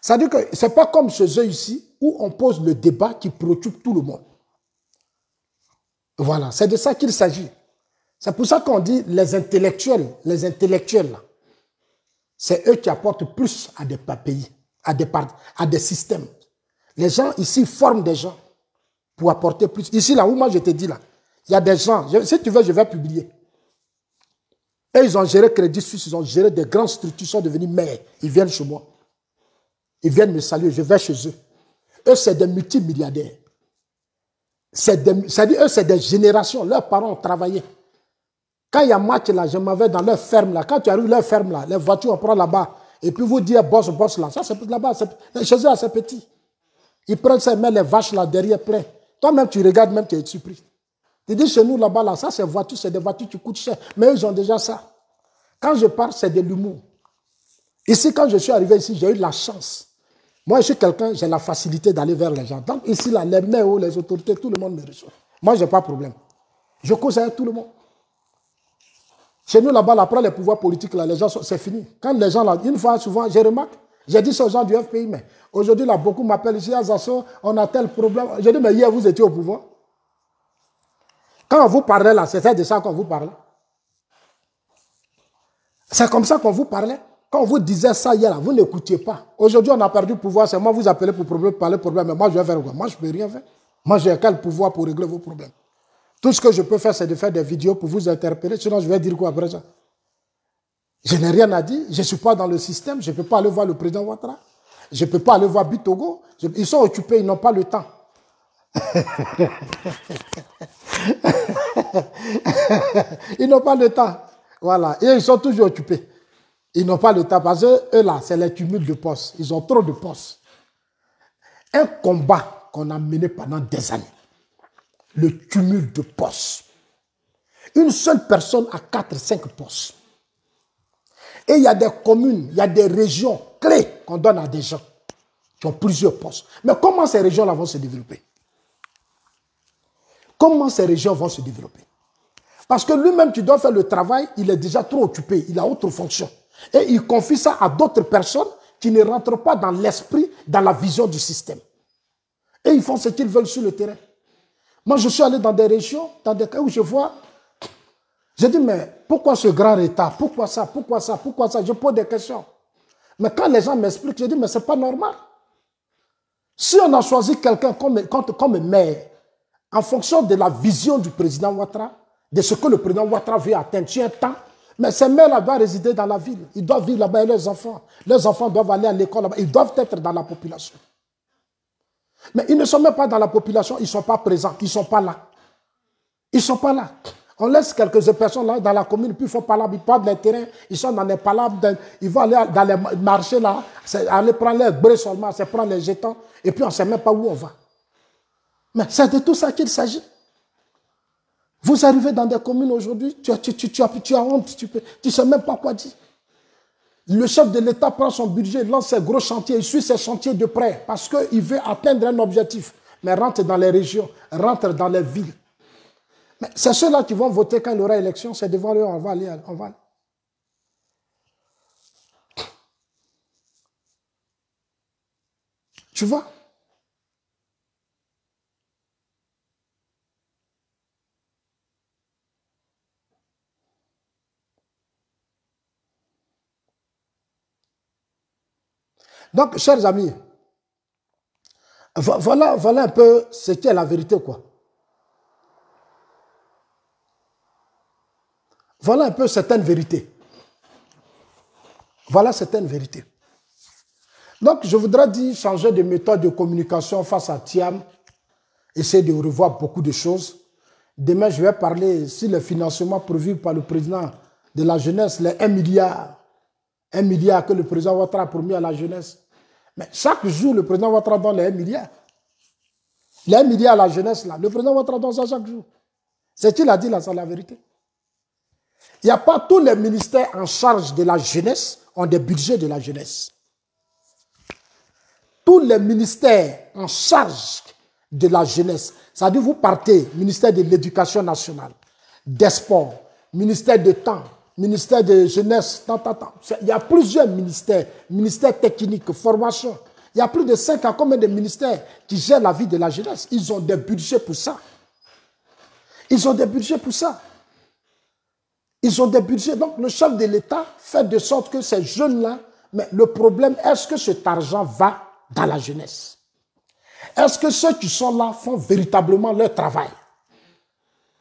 Ça veut dire que ce n'est pas comme chez eux ici, où on pose le débat qui préoccupe tout le monde. Voilà, c'est de ça qu'il s'agit. C'est pour ça qu'on dit les intellectuels, les intellectuels, c'est eux qui apportent plus à des pays, à des, à des systèmes. Les gens ici forment des gens pour apporter plus. Ici, là où moi je te dis là, il y a des gens, si tu veux, je vais publier. Eux, ils ont géré Crédit Suisse, ils ont géré des grandes structures, ils sont devenus maires. Ils viennent chez moi. Ils viennent me saluer, je vais chez eux. Eux, c'est des multimilliardaires. C'est-à-dire, eux, c'est des générations. Leurs parents ont travaillé. Quand il y a match là, je m'en vais dans leur ferme là. Quand tu arrives leur ferme là, les voitures, on prend là-bas. Et puis vous dire bosse, bosse là. Ça, c'est là-bas. Chez eux, c'est petit. Ils prennent ça, ils mettent les vaches là derrière plein. Toi-même, tu regardes, même tu es surpris. Tu dis chez nous là-bas, là, ça, c'est voiture, c'est des voitures qui coûtent cher. Mais ils ont déjà ça. Quand je parle, c'est de l'humour. Ici, quand je suis arrivé ici, j'ai eu la chance moi, je suis quelqu'un, j'ai la facilité d'aller vers les gens. Donc, ici, là, les maires les autorités, tout le monde me reçoit. Moi, je n'ai pas de problème. Je cause avec tout le monde. Chez nous, là-bas, après les pouvoirs politiques, là, les gens, c'est fini. Quand les gens, là, une fois, souvent, j'ai remarqué, j'ai dit ça aux gens du FPI, mais aujourd'hui, là, beaucoup m'appellent ici à ah, on a tel problème. Je dit, mais hier, vous étiez au pouvoir. Quand on vous parlait, là, c'était de ça qu'on vous parlait. C'est comme ça qu'on vous parlait. Quand vous disait ça hier, vous n'écoutiez pas. Aujourd'hui, on a perdu le pouvoir. C'est moi, vous appelez pour problème, parler problème. Mais moi, je vais faire quoi Moi, je ne peux rien faire. Moi, j'ai quel pouvoir pour régler vos problèmes Tout ce que je peux faire, c'est de faire des vidéos pour vous interpeller. Sinon, je vais dire quoi après ça Je n'ai rien à dire. Je ne suis pas dans le système. Je ne peux pas aller voir le président Ouattara. Je ne peux pas aller voir Bitogo. Ils sont occupés. Ils n'ont pas le temps. ils n'ont pas le temps. Voilà. Et ils sont toujours occupés. Ils n'ont pas le temps parce que eux là, c'est les tumultes de postes. Ils ont trop de postes. Un combat qu'on a mené pendant des années. Le tumulte de postes. Une seule personne a 4-5 postes. Et il y a des communes, il y a des régions clés qu'on donne à des gens qui ont plusieurs postes. Mais comment ces régions-là vont se développer Comment ces régions vont se développer Parce que lui-même, tu dois faire le travail, il est déjà trop occupé, il a autre fonction. Et ils confient ça à d'autres personnes qui ne rentrent pas dans l'esprit, dans la vision du système. Et ils font ce qu'ils veulent sur le terrain. Moi, je suis allé dans des régions, dans des cas où je vois, je dis, mais pourquoi ce grand retard Pourquoi ça Pourquoi ça Pourquoi ça Je pose des questions. Mais quand les gens m'expliquent, je dis, mais ce n'est pas normal. Si on a choisi quelqu'un comme, comme, maire, en fonction de la vision du président Ouattara, de ce que le président Ouattara veut atteindre, tu un temps, mais ces mères-là doivent résider dans la ville. Ils doivent vivre là-bas avec leurs enfants. Les enfants doivent aller à l'école là-bas. Ils doivent être dans la population. Mais ils ne sont même pas dans la population. Ils ne sont pas présents. Ils ne sont pas là. Ils ne sont pas là. On laisse quelques personnes là dans la commune, puis ils font là, ils prennent les terrains, ils sont dans les palabres, ils vont aller dans les marchés là, aller prendre les brés seulement, c'est prendre les jetons, et puis on ne sait même pas où on va. Mais c'est de tout ça qu'il s'agit. Vous arrivez dans des communes aujourd'hui, tu, tu, tu, as, tu honte, tu ne sais même pas quoi dire. Le chef de l'État prend son budget, lance ses gros chantiers, il suit ses chantiers de près parce qu'il veut atteindre un objectif. Mais rentre dans les régions, rentre dans les villes. Mais c'est ceux-là qui vont voter quand il y aura élection, c'est devant eux, on va aller, on va aller. Tu vois Donc, chers amis, voilà, un peu ce qu'est la vérité, quoi. Voilà un peu certaines vérités. Voilà certaines vérités. Donc, je voudrais dire changer de méthode de communication face à Tiam, essayer de revoir beaucoup de choses. Demain, je vais parler si le financement prévu par le président de la jeunesse, les 1 milliard un milliard que le président Ouattara a promis à la jeunesse. Mais chaque jour, le président Ouattara donne les 1 milliard. Les 1 milliard à la jeunesse, là. Le président Ouattara donne ça chaque jour. C'est qu'il a dit là, c'est la vérité. Il n'y a pas tous les ministères en charge de la jeunesse ont des budgets de la jeunesse. Tous les ministères en charge de la jeunesse, c'est-à-dire vous partez, ministère de l'Éducation nationale, des sports, ministère de temps, ministère de jeunesse, tant, tant, tant. Il y a plusieurs ministères, ministère technique, formation. Il y a plus de 5 ans, combien de ministères qui gèrent la vie de la jeunesse Ils ont des budgets pour ça. Ils ont des budgets pour ça. Ils ont des budgets. Donc, le chef de l'État fait de sorte que ces jeunes-là, mais le problème, est-ce que cet argent va dans la jeunesse Est-ce que ceux qui sont là font véritablement leur travail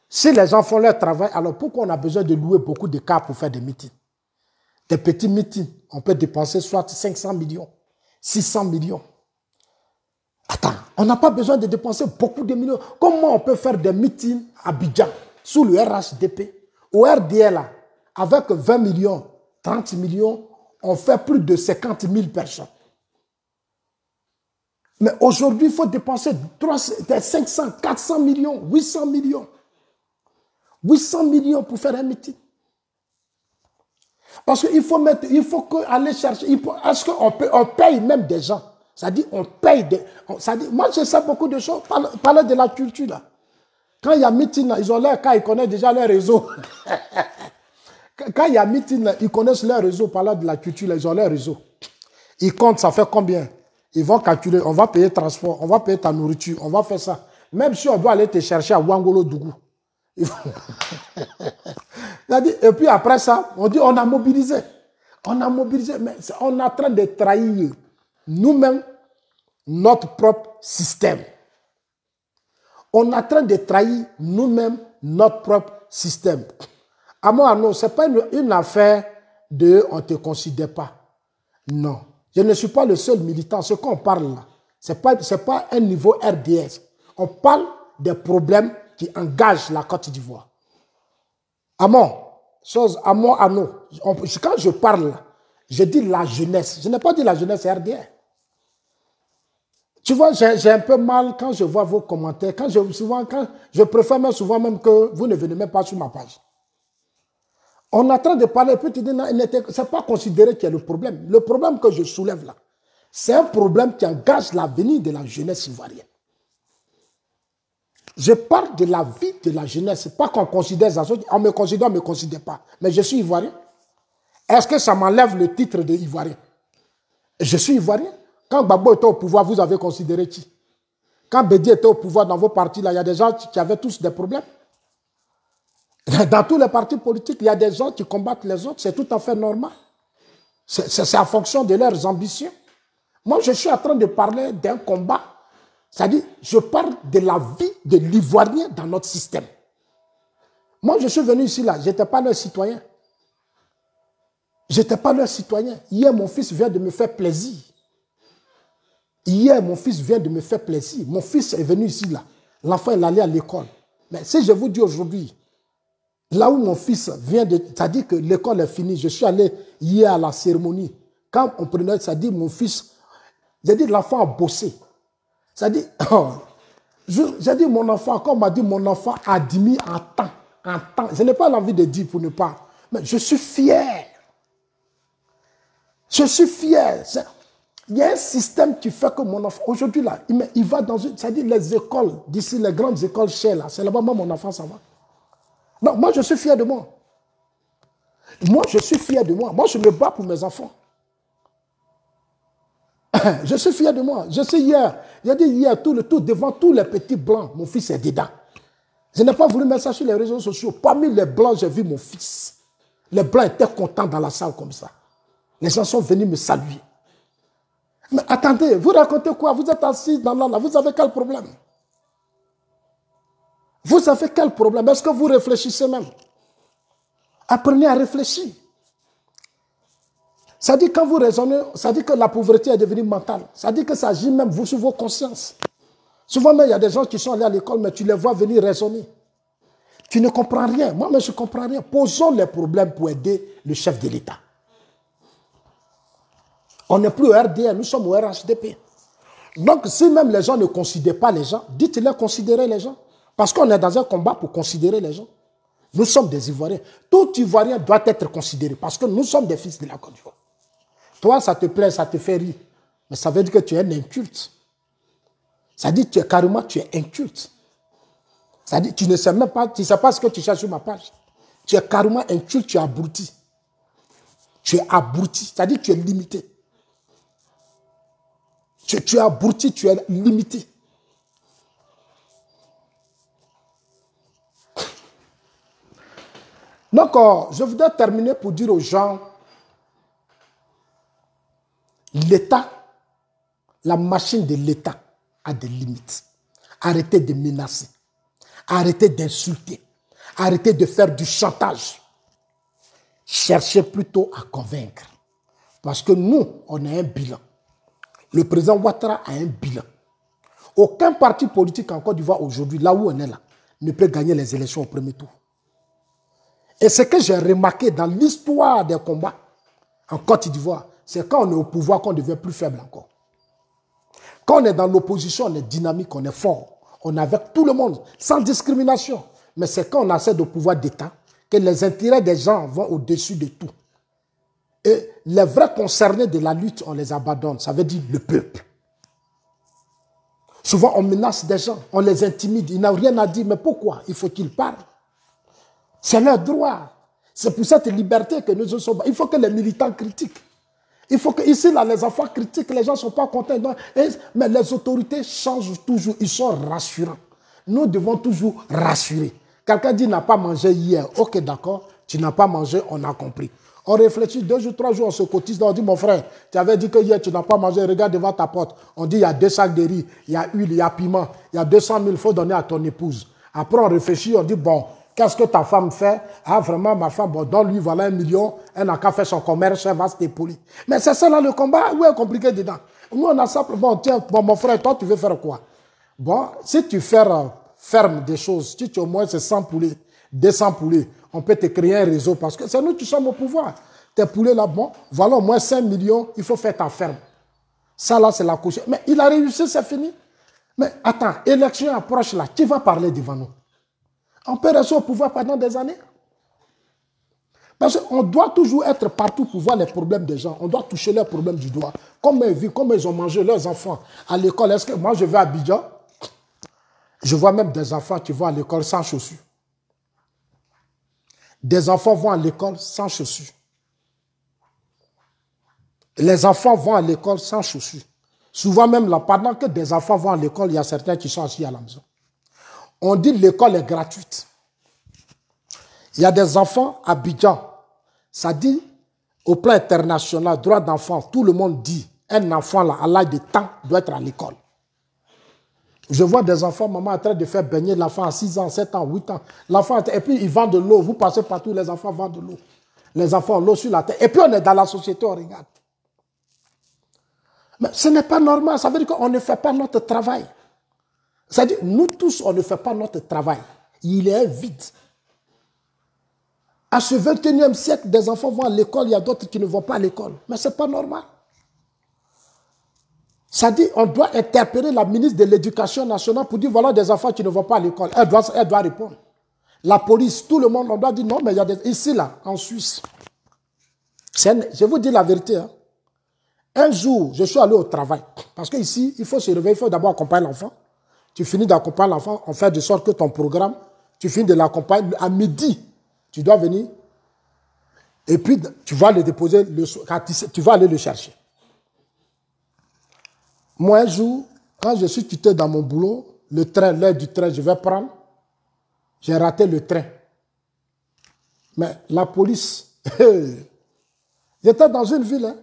si les gens font leur travail, alors pourquoi on a besoin de louer beaucoup de cas pour faire des meetings Des petits meetings, on peut dépenser soit 500 millions, 600 millions. Attends, on n'a pas besoin de dépenser beaucoup de millions. Comment on peut faire des meetings à Bidjan, sous le RHDP, au RDL, avec 20 millions, 30 millions, on fait plus de 50 000 personnes. Mais aujourd'hui, il faut dépenser 500, 400 millions, 800 millions. 800 millions pour faire un meeting. Parce qu'il faut mettre, il faut aller chercher. Est-ce qu'on on paye même des gens Ça dit, on paye ça dit, moi, je sais beaucoup de choses. Parler de la culture, là. Quand il y a meeting, là, ils ont leur cas, ils connaissent déjà leur réseau. Quand il y a meeting, ils connaissent leur réseau. Parler de la culture, ils ont leur réseau. Ils comptent, ça fait combien Ils vont calculer, on va payer transport, on va payer ta nourriture, on va faire ça. Même si on doit aller te chercher à Wangolo Dougou et puis après ça, on dit on a mobilisé. On a mobilisé, mais on est en train de trahir nous-mêmes notre propre système. On est en train de trahir nous-mêmes notre propre système. À moi, non, ce n'est pas une, affaire de on ne te considère pas. Non. Je ne suis pas le seul militant. Ce qu'on parle là, ce n'est pas un niveau RDS. On parle des problèmes qui engage la Côte d'Ivoire. Amon, chose à nous. Quand je parle, je dis la jeunesse. Je n'ai pas dit la jeunesse RDR. Tu vois, j'ai un peu mal quand je vois vos commentaires. Quand je, souvent, quand, je préfère même souvent même que vous ne venez même pas sur ma page. On est en train de parler, puis tu dis, ce n'est pas considéré qu'il y a le problème. Le problème que je soulève là, c'est un problème qui engage l'avenir de la jeunesse ivoirienne. Je parle de la vie de la jeunesse. Pas qu'on considère ça. On me considère, on ne me considère pas. Mais je suis ivoirien. Est-ce que ça m'enlève le titre de ivoirien Je suis ivoirien. Quand Gbagbo était au pouvoir, vous avez considéré qui Quand Bédi était au pouvoir dans vos partis, il y a des gens qui avaient tous des problèmes. Dans tous les partis politiques, il y a des gens qui combattent les autres. C'est tout à fait normal. C'est en fonction de leurs ambitions. Moi, je suis en train de parler d'un combat c'est-à-dire, je parle de la vie de l'ivoirien dans notre système. Moi, je suis venu ici, là, je n'étais pas leur citoyen. Je n'étais pas leur citoyen. Hier, mon fils vient de me faire plaisir. Hier, mon fils vient de me faire plaisir. Mon fils est venu ici, là. L'enfant, il allait à l'école. Mais si je vous dis aujourd'hui, là où mon fils vient de... Ça dit que l'école est finie. Je suis allé hier à la cérémonie. Quand on prenait, ça dit, mon fils... J'ai dit, l'enfant a bossé. Ça dit, oh, j'ai dit mon enfant, quand on m'a dit mon enfant admis en temps, en temps. Je n'ai pas l'envie de dire pour ne pas. Mais je suis fier. Je suis fier. Il y a un système qui fait que mon enfant, aujourd'hui là, il, va dans une, ça dit les écoles, d'ici les grandes écoles chères, là, c'est là-bas, moi, mon enfant, ça va. Non, moi, je suis fier de moi. Moi, je suis fier de moi. Moi, je me bats pour mes enfants je suis fier de moi. Je sais hier. Il y a dit hier, tout le tout, devant tous les petits blancs, mon fils est dedans. Je n'ai pas voulu mettre ça sur les réseaux sociaux. Parmi les blancs, j'ai vu mon fils. Les blancs étaient contents dans la salle comme ça. Les gens sont venus me saluer. Mais attendez, vous racontez quoi Vous êtes assis dans là. vous avez quel problème Vous avez quel problème Est-ce que vous réfléchissez même Apprenez à réfléchir. Ça dit quand vous raisonnez, ça dit que la pauvreté est devenue mentale. Ça dit que ça agit même vous sur vos consciences. Souvent même, il y a des gens qui sont allés à l'école, mais tu les vois venir raisonner. Tu ne comprends rien. Moi, mais je ne comprends rien. Posons les problèmes pour aider le chef de l'État. On n'est plus au RDR, nous sommes au RHDP. Donc, si même les gens ne considèrent pas les gens, dites-leur considérer les gens. Parce qu'on est dans un combat pour considérer les gens. Nous sommes des Ivoiriens. Tout Ivoirien doit être considéré parce que nous sommes des fils de la Côte d'Ivoire. Toi, ça te plaît, ça te fait rire. Mais ça veut dire que tu es un inculte. Ça dit tu es carrément, tu es inculte. Ça dit tu ne sais même pas, tu ne sais pas ce que tu cherches sur ma page. Tu es carrément inculte, tu es abruti. Tu es abruti, ça dit tu es limité. Tu, tu es abruti, tu es limité. Donc, euh, je voudrais terminer pour dire aux gens l'État, la machine de l'État a des limites. Arrêtez de menacer. Arrêtez d'insulter. Arrêtez de faire du chantage. Cherchez plutôt à convaincre. Parce que nous, on a un bilan. Le président Ouattara a un bilan. Aucun parti politique en Côte d'Ivoire aujourd'hui, là où on est là, ne peut gagner les élections au premier tour. Et ce que j'ai remarqué dans l'histoire des combats en Côte d'Ivoire, c'est quand on est au pouvoir qu'on devient plus faible encore. Quand on est dans l'opposition, on est dynamique, on est fort. On est avec tout le monde, sans discrimination. Mais c'est quand on accède au pouvoir d'État que les intérêts des gens vont au-dessus de tout. Et les vrais concernés de la lutte, on les abandonne. Ça veut dire le peuple. Souvent, on menace des gens, on les intimide. Ils n'ont rien à dire. Mais pourquoi Il faut qu'ils parlent. C'est leur droit. C'est pour cette liberté que nous sommes. Il faut que les militants critiquent. Il faut que ici, là, les enfants critiquent, les gens ne sont pas contents. mais les autorités changent toujours, ils sont rassurants. Nous devons toujours rassurer. Quelqu'un dit n'a pas mangé hier. Ok, d'accord, tu n'as pas mangé, on a compris. On réfléchit deux jours, trois jours, on se cotise. On dit, mon frère, tu avais dit que hier, tu n'as pas mangé. Regarde devant ta porte. On dit, il y a deux sacs de riz, il y a huile, il y a piment, il y a 200 000, il faut donner à ton épouse. Après, on réfléchit, on dit, bon, Qu'est-ce que ta femme fait Ah, vraiment, ma femme, bon, donne-lui, voilà un million, elle n'a qu'à faire son commerce, elle va se dépolir. Mais c'est ça là le combat, Oui, est compliqué dedans Nous, on a simplement, bon, tiens, bon, mon frère, toi, tu veux faire quoi Bon, si tu fais euh, ferme des choses, si tu au moins c'est 100 poulets, 200 poulets, on peut te créer un réseau parce que c'est nous qui sommes au pouvoir. Tes poulets là, bon, voilà au moins 5 millions, il faut faire ta ferme. Ça là, c'est la couche. Mais il a réussi, c'est fini. Mais attends, élection approche là, tu va parler devant nous on peut rester au pouvoir pendant des années. Parce qu'on doit toujours être partout pour voir les problèmes des gens. On doit toucher leurs problèmes du doigt. Comment ils vivent, comment ils ont mangé leurs enfants à l'école. Est-ce que moi, je vais à Bidjan? Je vois même des enfants qui vont à l'école sans chaussures. Des enfants vont à l'école sans chaussures. Les enfants vont à l'école sans chaussures. Souvent même, là, pendant que des enfants vont à l'école, il y a certains qui sont assis à la maison on dit l'école est gratuite. Il y a des enfants à Bidjan. Ça dit, au plan international, droit d'enfant, tout le monde dit, un enfant là, à l'âge de temps, doit être à l'école. Je vois des enfants, maman, en train de faire baigner l'enfant à 6 ans, 7 ans, 8 ans. L'enfant, et puis ils vendent de l'eau. Vous passez partout, les enfants vendent de l'eau. Les enfants ont l'eau sur la terre. Et puis on est dans la société, on regarde. Mais ce n'est pas normal. Ça veut dire qu'on ne fait pas notre travail. Ça dit, nous tous, on ne fait pas notre travail. Il est vide. À ce 21e siècle, des enfants vont à l'école, il y a d'autres qui ne vont pas à l'école. Mais ce n'est pas normal. Ça dit, on doit interpeller la ministre de l'Éducation nationale pour dire, voilà des enfants qui ne vont pas à l'école. Elle doit, répondre. La police, tout le monde, on doit dire, non, mais il y a des... Ici, là, en Suisse, je vous dis la vérité. Hein. Un jour, je suis allé au travail. Parce qu'ici, il faut se réveiller, il faut d'abord accompagner l'enfant tu finis d'accompagner l'enfant, on fait de sorte que ton programme, tu finis de l'accompagner à midi, tu dois venir. Et puis, tu vas le déposer, tu vas aller le chercher. Moi, un jour, quand je suis quitté dans mon boulot, le train, l'heure du train, je vais prendre. J'ai raté le train. Mais la police, j'étais dans une ville. Hein.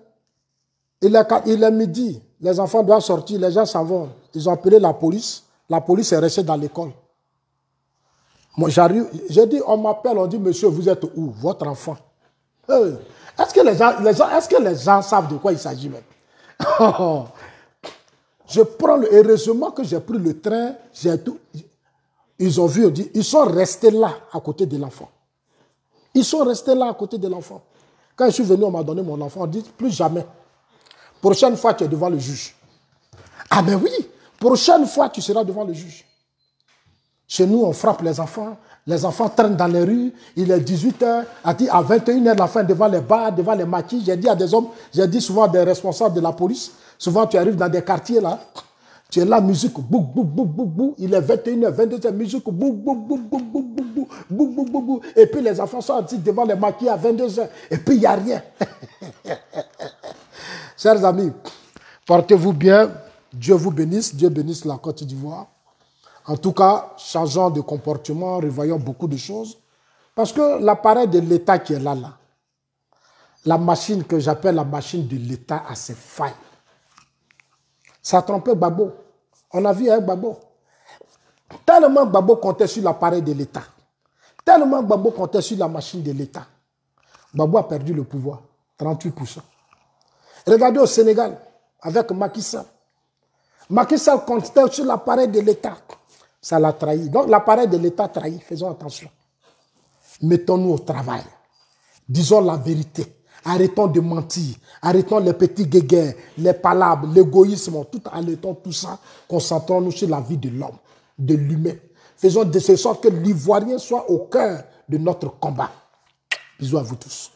il est midi, les enfants doivent sortir, les gens s'en vont. Ils ont appelé la police. La police est restée dans l'école. Moi, j'arrive, j'ai dit, on m'appelle, on dit, monsieur, vous êtes où Votre enfant. Eh est-ce que les gens, savent de quoi il s'agit même Je prends le, heureusement que j'ai pris le train, j'ai tout. Ils ont vu, on dit, ils sont restés là, à côté de l'enfant. Ils sont restés là, à côté de l'enfant. Quand je suis venu, on m'a donné mon enfant. On dit, plus jamais. Prochaine fois, tu es devant le juge. Ah ben oui. Prochaine fois, tu seras devant le juge. Chez nous, on frappe les enfants. Les enfants traînent dans les rues. Il est 18h, à 21h la fin, devant les bars, devant les maquis. J'ai dit à des hommes, j'ai dit souvent à des responsables de la police, souvent tu arrives dans des quartiers là, tu es là, musique, bou, bou, bou, bou, bou. Il est 21h, 22h, musique, bou, bou, bou, bou, bou, bou, bou, bou, bou, Et puis les enfants sont devant les maquis à 22h. Et puis il n'y a rien. Chers amis, portez-vous bien. Dieu vous bénisse, Dieu bénisse la Côte d'Ivoire. En tout cas, changeons de comportement, revoyons beaucoup de choses. Parce que l'appareil de l'État qui est là, là, la machine que j'appelle la machine de l'État a ses failles. Ça a trompé Babo. On a vu avec hein, Babo. Tellement Babo comptait sur l'appareil de l'État. Tellement Babo comptait sur la machine de l'État. Babo a perdu le pouvoir, 38%. Regardez au Sénégal, avec Macky Sall. Macky Sall sur l'appareil de l'État. Ça l'a trahi. Donc l'appareil de l'État trahi. Faisons attention. Mettons-nous au travail. Disons la vérité. Arrêtons de mentir. Arrêtons les petits guéguerres, les palabres, l'égoïsme. Tout arrêtons tout ça. Concentrons-nous sur la vie de l'homme, de l'humain. Faisons de ce sorte que l'Ivoirien soit au cœur de notre combat. Bisous à vous tous.